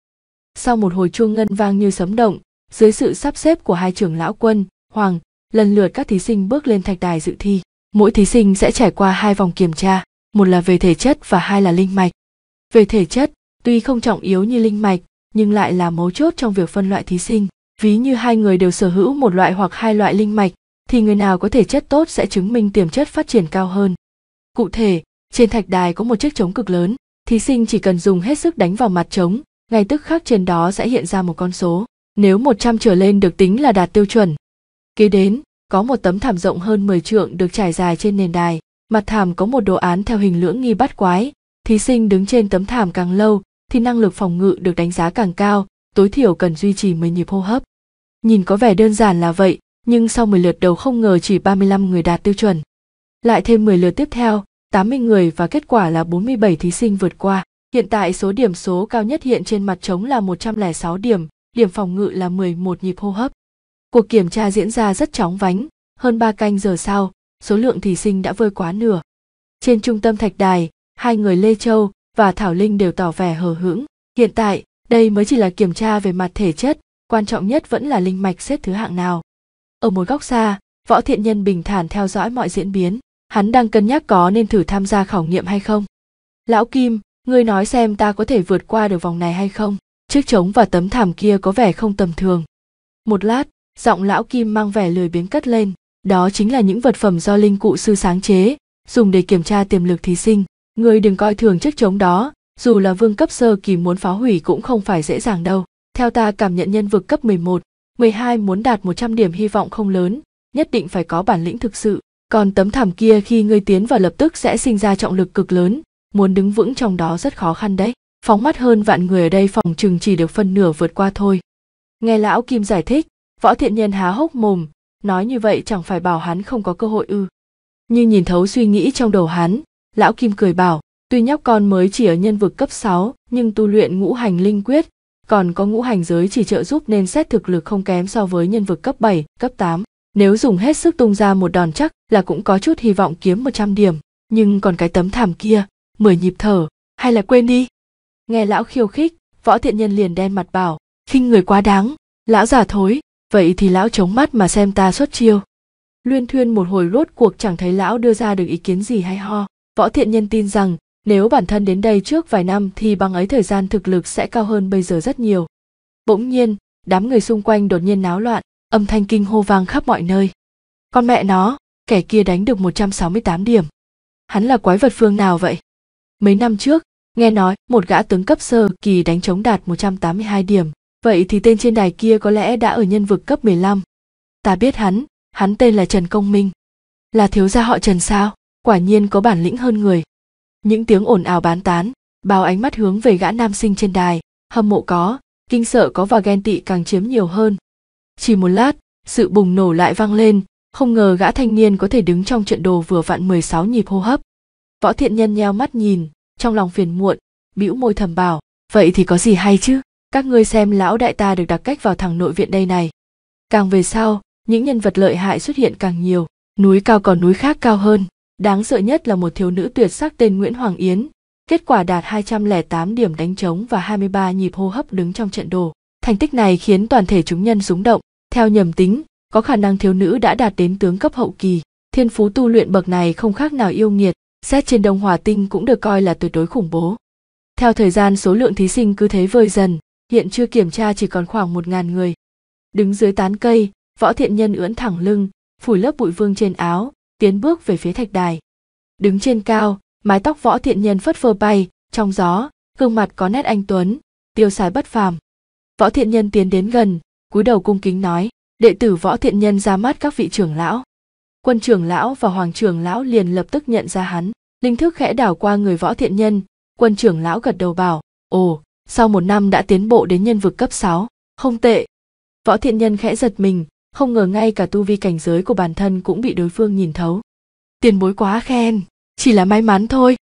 sau một hồi chuông ngân vang như sấm động dưới sự sắp xếp của hai trưởng lão quân hoàng lần lượt các thí sinh bước lên thạch đài dự thi mỗi thí sinh sẽ trải qua hai vòng kiểm tra một là về thể chất và hai là linh mạch về thể chất tuy không trọng yếu như linh mạch nhưng lại là mấu chốt trong việc phân loại thí sinh ví như hai người đều sở hữu một loại hoặc hai loại linh mạch thì người nào có thể chất tốt sẽ chứng minh tiềm chất phát triển cao hơn cụ thể trên thạch đài có một chiếc trống cực lớn thí sinh chỉ cần dùng hết sức đánh vào mặt trống ngay tức khắc trên đó sẽ hiện ra một con số nếu 100 trở lên được tính là đạt tiêu chuẩn. Kế đến, có một tấm thảm rộng hơn 10 trượng được trải dài trên nền đài, mặt thảm có một đồ án theo hình lưỡng nghi bắt quái, thí sinh đứng trên tấm thảm càng lâu thì năng lực phòng ngự được đánh giá càng cao, tối thiểu cần duy trì 10 nhịp hô hấp. Nhìn có vẻ đơn giản là vậy, nhưng sau 10 lượt đầu không ngờ chỉ 35 người đạt tiêu chuẩn. Lại thêm 10 lượt tiếp theo, 80 người và kết quả là 47 thí sinh vượt qua. Hiện tại số điểm số cao nhất hiện trên mặt trống là 106 điểm, điểm phòng ngự là 11 nhịp hô hấp. Cuộc kiểm tra diễn ra rất chóng vánh, hơn 3 canh giờ sau, số lượng thí sinh đã vơi quá nửa. Trên trung tâm thạch đài, hai người Lê Châu và Thảo Linh đều tỏ vẻ hờ hững. Hiện tại, đây mới chỉ là kiểm tra về mặt thể chất, quan trọng nhất vẫn là linh mạch xếp thứ hạng nào. Ở một góc xa, Võ Thiện Nhân bình thản theo dõi mọi diễn biến, hắn đang cân nhắc có nên thử tham gia khảo nghiệm hay không. Lão Kim, ngươi nói xem ta có thể vượt qua được vòng này hay không? chiếc trống và tấm thảm kia có vẻ không tầm thường một lát giọng lão kim mang vẻ lười biếng cất lên đó chính là những vật phẩm do linh cụ sư sáng chế dùng để kiểm tra tiềm lực thí sinh người đừng coi thường chiếc trống đó dù là vương cấp sơ kỳ muốn phá hủy cũng không phải dễ dàng đâu theo ta cảm nhận nhân vực cấp 11, 12 muốn đạt 100 điểm hy vọng không lớn, nhất định phải có bản lĩnh thực sự. Còn tấm thảm kia khi ngươi tiến vào lập tức sẽ sinh ra trọng lực cực lớn, muốn đứng vững trong đó rất khó khăn đấy phóng mắt hơn vạn người ở đây phòng chừng chỉ được phân nửa vượt qua thôi nghe lão kim giải thích võ thiện nhân há hốc mồm nói như vậy chẳng phải bảo hắn không có cơ hội ư nhưng nhìn thấu suy nghĩ trong đầu hắn lão kim cười bảo tuy nhóc con mới chỉ ở nhân vực cấp sáu, nhưng tu luyện ngũ hành linh quyết còn có ngũ hành giới chỉ trợ giúp nên xét thực lực không kém so với nhân vực cấp bảy, cấp tám. Nếu dùng hết sức tung ra một đòn chắc là cũng có chút hy vọng kiếm một trăm điểm, nhưng còn cái tấm thảm kia, mười nhịp thở, hay là quên đi nghe lão khiêu khích võ thiện nhân liền đen mặt bảo khinh người quá đáng lão giả thối vậy thì lão chống mắt mà xem ta xuất chiêu luyên thuyên một hồi rốt cuộc chẳng thấy lão đưa ra được ý kiến gì hay ho võ thiện nhân tin rằng nếu bản thân đến đây trước vài năm thì bằng ấy thời gian thực lực sẽ cao hơn bây giờ rất nhiều bỗng nhiên đám người xung quanh đột nhiên náo loạn âm thanh kinh hô vang khắp mọi nơi con mẹ nó kẻ kia đánh được 168 điểm hắn là quái vật phương nào vậy mấy năm trước Nghe nói, một gã tướng cấp sơ kỳ đánh chống đạt 182 điểm. Vậy thì tên trên đài kia có lẽ đã ở nhân vực cấp 15. Ta biết hắn, hắn tên là Trần Công Minh. Là thiếu gia họ Trần sao? Quả nhiên có bản lĩnh hơn người. Những tiếng ồn ào bán tán, bao ánh mắt hướng về gã nam sinh trên đài, hâm mộ có, kinh sợ có và ghen tị càng chiếm nhiều hơn. Chỉ một lát, sự bùng nổ lại vang lên, không ngờ gã thanh niên có thể đứng trong trận đồ vừa vặn 16 nhịp hô hấp. Võ thiện nhân nheo mắt nhìn, trong lòng phiền muộn bĩu môi thầm bảo vậy thì có gì hay chứ các ngươi xem lão đại ta được đặc cách vào thằng nội viện đây này càng về sau những nhân vật lợi hại xuất hiện càng nhiều núi cao còn núi khác cao hơn đáng sợ nhất là một thiếu nữ tuyệt sắc tên Nguyễn Hoàng Yến, kết quả đạt 208 điểm đánh trống và 23 nhịp hô hấp đứng trong trận đồ. Thành tích này khiến toàn thể chúng nhân rúng động. Theo nhầm tính, có khả năng thiếu nữ đã đạt đến tướng cấp hậu kỳ. Thiên phú tu luyện bậc này không khác nào yêu nghiệt, xét trên đông hòa tinh cũng được coi là tuyệt đối khủng bố. Theo thời gian số lượng thí sinh cứ thế vơi dần, hiện chưa kiểm tra chỉ còn khoảng 1.000 người. Đứng dưới tán cây, võ thiện nhân ưỡn thẳng lưng, phủi lớp bụi vương trên áo, tiến bước về phía thạch đài. Đứng trên cao, mái tóc võ thiện nhân phất phơ bay, trong gió, gương mặt có nét anh tuấn, tiêu sái bất phàm. Võ thiện nhân tiến đến gần, cúi đầu cung kính nói, đệ tử võ thiện nhân ra mắt các vị trưởng lão quân trưởng lão và hoàng trưởng lão liền lập tức nhận ra hắn linh thức khẽ đảo qua người võ thiện nhân quân trưởng lão gật đầu bảo ồ sau một năm đã tiến bộ đến nhân vực cấp sáu, không tệ võ thiện nhân khẽ giật mình không ngờ ngay cả tu vi cảnh giới của bản thân cũng bị đối phương nhìn thấu tiền bối quá khen chỉ là may mắn thôi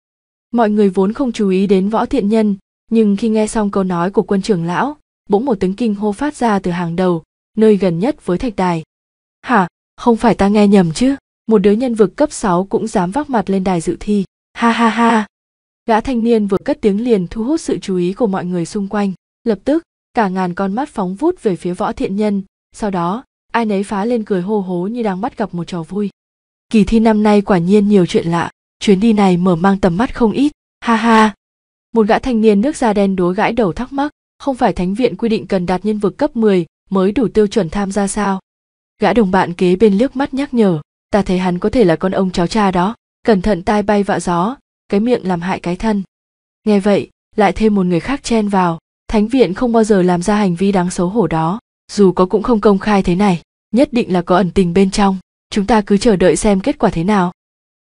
mọi người vốn không chú ý đến võ thiện nhân nhưng khi nghe xong câu nói của quân trưởng lão bỗng một tiếng kinh hô phát ra từ hàng đầu nơi gần nhất với thạch đài hả không phải ta nghe nhầm chứ một đứa nhân vực cấp sáu cũng dám vác mặt lên đài dự thi ha ha ha gã thanh niên vừa cất tiếng liền thu hút sự chú ý của mọi người xung quanh lập tức cả ngàn con mắt phóng vút về phía võ thiện nhân sau đó ai nấy phá lên cười hô hố như đang bắt gặp một trò vui kỳ thi năm nay quả nhiên nhiều chuyện lạ chuyến đi này mở mang tầm mắt không ít ha ha một gã thanh niên nước da đen đúa gãi đầu thắc mắc không phải thánh viện quy định cần đạt nhân vực cấp 10 mới đủ tiêu chuẩn tham gia sao gã đồng bạn kế bên liếc mắt nhắc nhở ta thấy hắn có thể là con ông cháu cha đó cẩn thận tai bay vạ gió cái miệng làm hại cái thân nghe vậy lại thêm một người khác chen vào thánh viện không bao giờ làm ra hành vi đáng xấu hổ đó dù có cũng không công khai thế này nhất định là có ẩn tình bên trong chúng ta cứ chờ đợi xem kết quả thế nào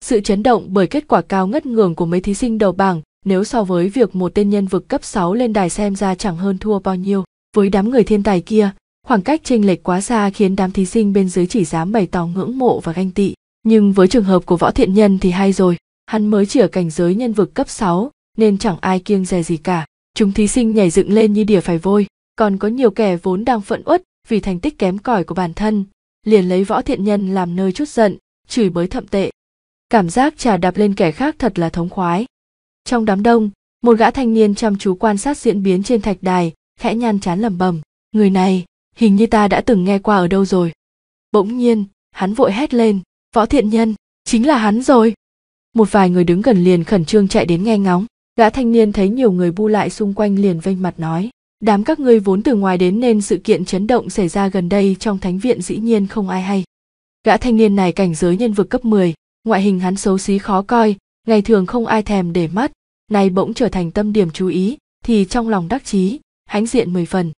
sự chấn động bởi kết quả cao ngất ngường của mấy thí sinh đầu bảng nếu so với việc một tên nhân vực cấp 6 lên đài xem ra chẳng hơn thua bao nhiêu với đám người thiên tài kia Khoảng cách chênh lệch quá xa khiến đám thí sinh bên dưới chỉ dám bày tỏ ngưỡng mộ và ganh tị. Nhưng với trường hợp của Võ Thiện Nhân thì hay rồi, hắn mới chỉ ở cảnh giới nhân vực cấp 6, nên chẳng ai kiêng dè gì cả. Chúng thí sinh nhảy dựng lên như đỉa phải vôi, còn có nhiều kẻ vốn đang phẫn uất vì thành tích kém cỏi của bản thân, liền lấy Võ Thiện Nhân làm nơi chút giận, chửi bới thậm tệ. Cảm giác trà đạp lên kẻ khác thật là thống khoái. Trong đám đông, một gã thanh niên chăm chú quan sát diễn biến trên thạch đài, khẽ nhăn chán lẩm bẩm, người này hình như ta đã từng nghe qua ở đâu rồi bỗng nhiên hắn vội hét lên võ thiện nhân chính là hắn rồi một vài người đứng gần liền khẩn trương chạy đến nghe ngóng gã thanh niên thấy nhiều người bu lại xung quanh liền vênh mặt nói đám các ngươi vốn từ ngoài đến nên sự kiện chấn động xảy ra gần đây trong thánh viện dĩ nhiên không ai hay gã thanh niên này cảnh giới nhân vực cấp 10, ngoại hình hắn xấu xí khó coi ngày thường không ai thèm để mắt nay bỗng trở thành tâm điểm chú ý thì trong lòng đắc chí hãnh diện mười phần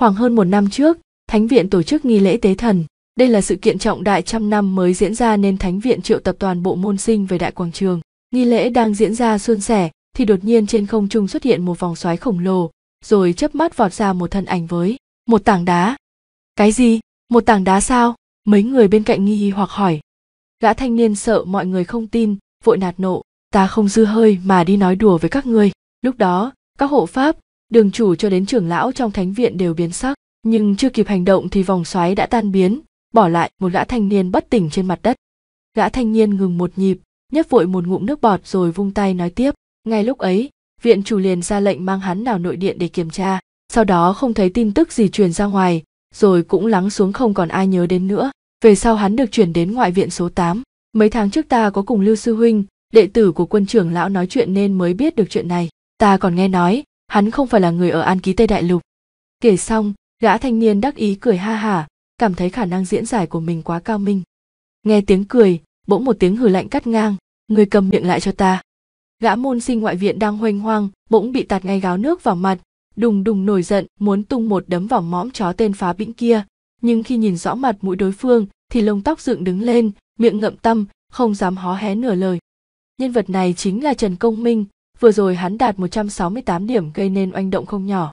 Khoảng hơn một năm trước, Thánh viện tổ chức nghi lễ tế thần. Đây là sự kiện trọng đại trăm năm mới diễn ra nên Thánh viện triệu tập toàn bộ môn sinh về đại quảng trường. Nghi lễ đang diễn ra suôn sẻ thì đột nhiên trên không trung xuất hiện một vòng xoáy khổng lồ, rồi chớp mắt vọt ra một thân ảnh với một tảng đá. Cái gì? Một tảng đá sao? Mấy người bên cạnh nghi hoặc hỏi. Gã thanh niên sợ mọi người không tin, vội nạt nộ, ta không dư hơi mà đi nói đùa với các ngươi. Lúc đó, các hộ pháp, đường chủ cho đến trưởng lão trong thánh viện đều biến sắc nhưng chưa kịp hành động thì vòng xoáy đã tan biến bỏ lại một gã thanh niên bất tỉnh trên mặt đất gã thanh niên ngừng một nhịp nhấp vội một ngụm nước bọt rồi vung tay nói tiếp ngay lúc ấy viện chủ liền ra lệnh mang hắn vào nội điện để kiểm tra sau đó không thấy tin tức gì truyền ra ngoài rồi cũng lắng xuống không còn ai nhớ đến nữa về sau hắn được chuyển đến ngoại viện số 8. Mấy tháng trước ta có cùng Lưu Sư Huynh, đệ tử của quân trưởng lão nói chuyện nên mới biết được chuyện này. Ta còn nghe nói, hắn không phải là người ở an ký tây đại lục kể xong gã thanh niên đắc ý cười ha hả cảm thấy khả năng diễn giải của mình quá cao minh nghe tiếng cười bỗng một tiếng hử lạnh cắt ngang người cầm miệng lại cho ta gã môn sinh ngoại viện đang hoành hoang bỗng bị tạt ngay gáo nước vào mặt đùng đùng nổi giận muốn tung một đấm vào mõm chó tên phá bĩnh kia nhưng khi nhìn rõ mặt mũi đối phương thì lông tóc dựng đứng lên miệng ngậm tâm, không dám hó hé nửa lời nhân vật này chính là trần công minh vừa rồi hắn đạt 168 điểm gây nên oanh động không nhỏ.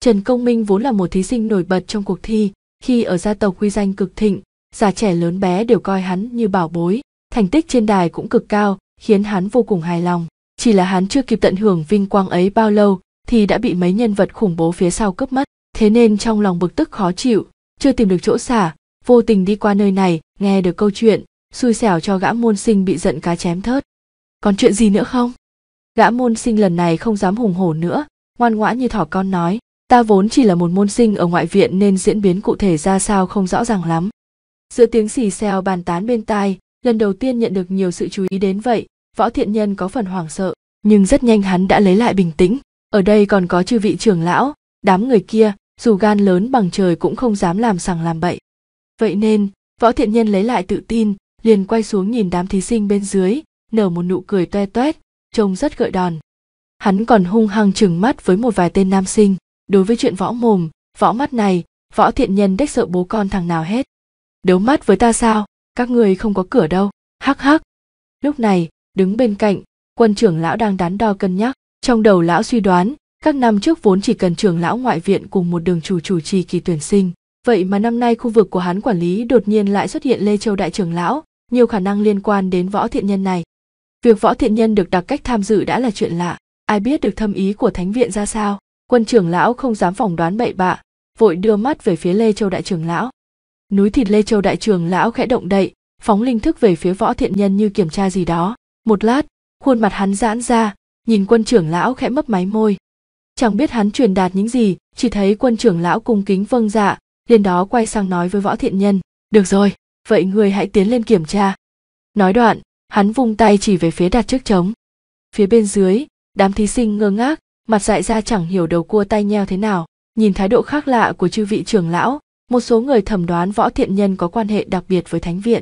Trần Công Minh vốn là một thí sinh nổi bật trong cuộc thi, khi ở gia tộc quy danh cực thịnh, già trẻ lớn bé đều coi hắn như bảo bối, thành tích trên đài cũng cực cao, khiến hắn vô cùng hài lòng. Chỉ là hắn chưa kịp tận hưởng vinh quang ấy bao lâu thì đã bị mấy nhân vật khủng bố phía sau cướp mất, thế nên trong lòng bực tức khó chịu, chưa tìm được chỗ xả, vô tình đi qua nơi này, nghe được câu chuyện, xui xẻo cho gã môn sinh bị giận cá chém thớt. Còn chuyện gì nữa không? gã môn sinh lần này không dám hùng hổ nữa ngoan ngoãn như thỏ con nói ta vốn chỉ là một môn sinh ở ngoại viện nên diễn biến cụ thể ra sao không rõ ràng lắm giữa tiếng xì xèo bàn tán bên tai lần đầu tiên nhận được nhiều sự chú ý đến vậy võ thiện nhân có phần hoảng sợ nhưng rất nhanh hắn đã lấy lại bình tĩnh ở đây còn có chư vị trưởng lão đám người kia dù gan lớn bằng trời cũng không dám làm sằng làm bậy vậy nên võ thiện nhân lấy lại tự tin liền quay xuống nhìn đám thí sinh bên dưới nở một nụ cười toe toét trông rất gợi đòn hắn còn hung hăng chừng mắt với một vài tên nam sinh đối với chuyện võ mồm võ mắt này võ thiện nhân đếch sợ bố con thằng nào hết đấu mắt với ta sao các người không có cửa đâu hắc hắc lúc này đứng bên cạnh quân trưởng lão đang đắn đo cân nhắc trong đầu lão suy đoán các năm trước vốn chỉ cần trưởng lão ngoại viện cùng một đường chủ chủ trì kỳ tuyển sinh vậy mà năm nay khu vực của hắn quản lý đột nhiên lại xuất hiện lê châu đại trưởng lão nhiều khả năng liên quan đến võ thiện nhân này Việc võ thiện nhân được đặc cách tham dự đã là chuyện lạ, ai biết được thâm ý của thánh viện ra sao, quân trưởng lão không dám phỏng đoán bậy bạ, vội đưa mắt về phía Lê Châu đại trưởng lão. Núi thịt Lê Châu đại trưởng lão khẽ động đậy, phóng linh thức về phía võ thiện nhân như kiểm tra gì đó, một lát, khuôn mặt hắn giãn ra, nhìn quân trưởng lão khẽ mấp máy môi. Chẳng biết hắn truyền đạt những gì, chỉ thấy quân trưởng lão cung kính vâng dạ, liền đó quay sang nói với võ thiện nhân, được rồi, vậy người hãy tiến lên kiểm tra. Nói đoạn, hắn vung tay chỉ về phía đặt trước trống phía bên dưới đám thí sinh ngơ ngác mặt dại ra chẳng hiểu đầu cua tay nheo thế nào nhìn thái độ khác lạ của chư vị trưởng lão một số người thẩm đoán võ thiện nhân có quan hệ đặc biệt với thánh viện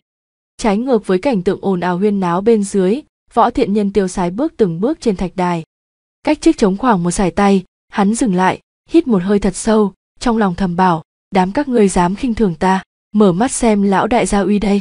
trái ngược với cảnh tượng ồn ào huyên náo bên dưới võ thiện nhân tiêu sái bước từng bước trên thạch đài cách chiếc trống khoảng một sải tay hắn dừng lại hít một hơi thật sâu trong lòng thầm bảo đám các ngươi dám khinh thường ta mở mắt xem lão đại gia uy đây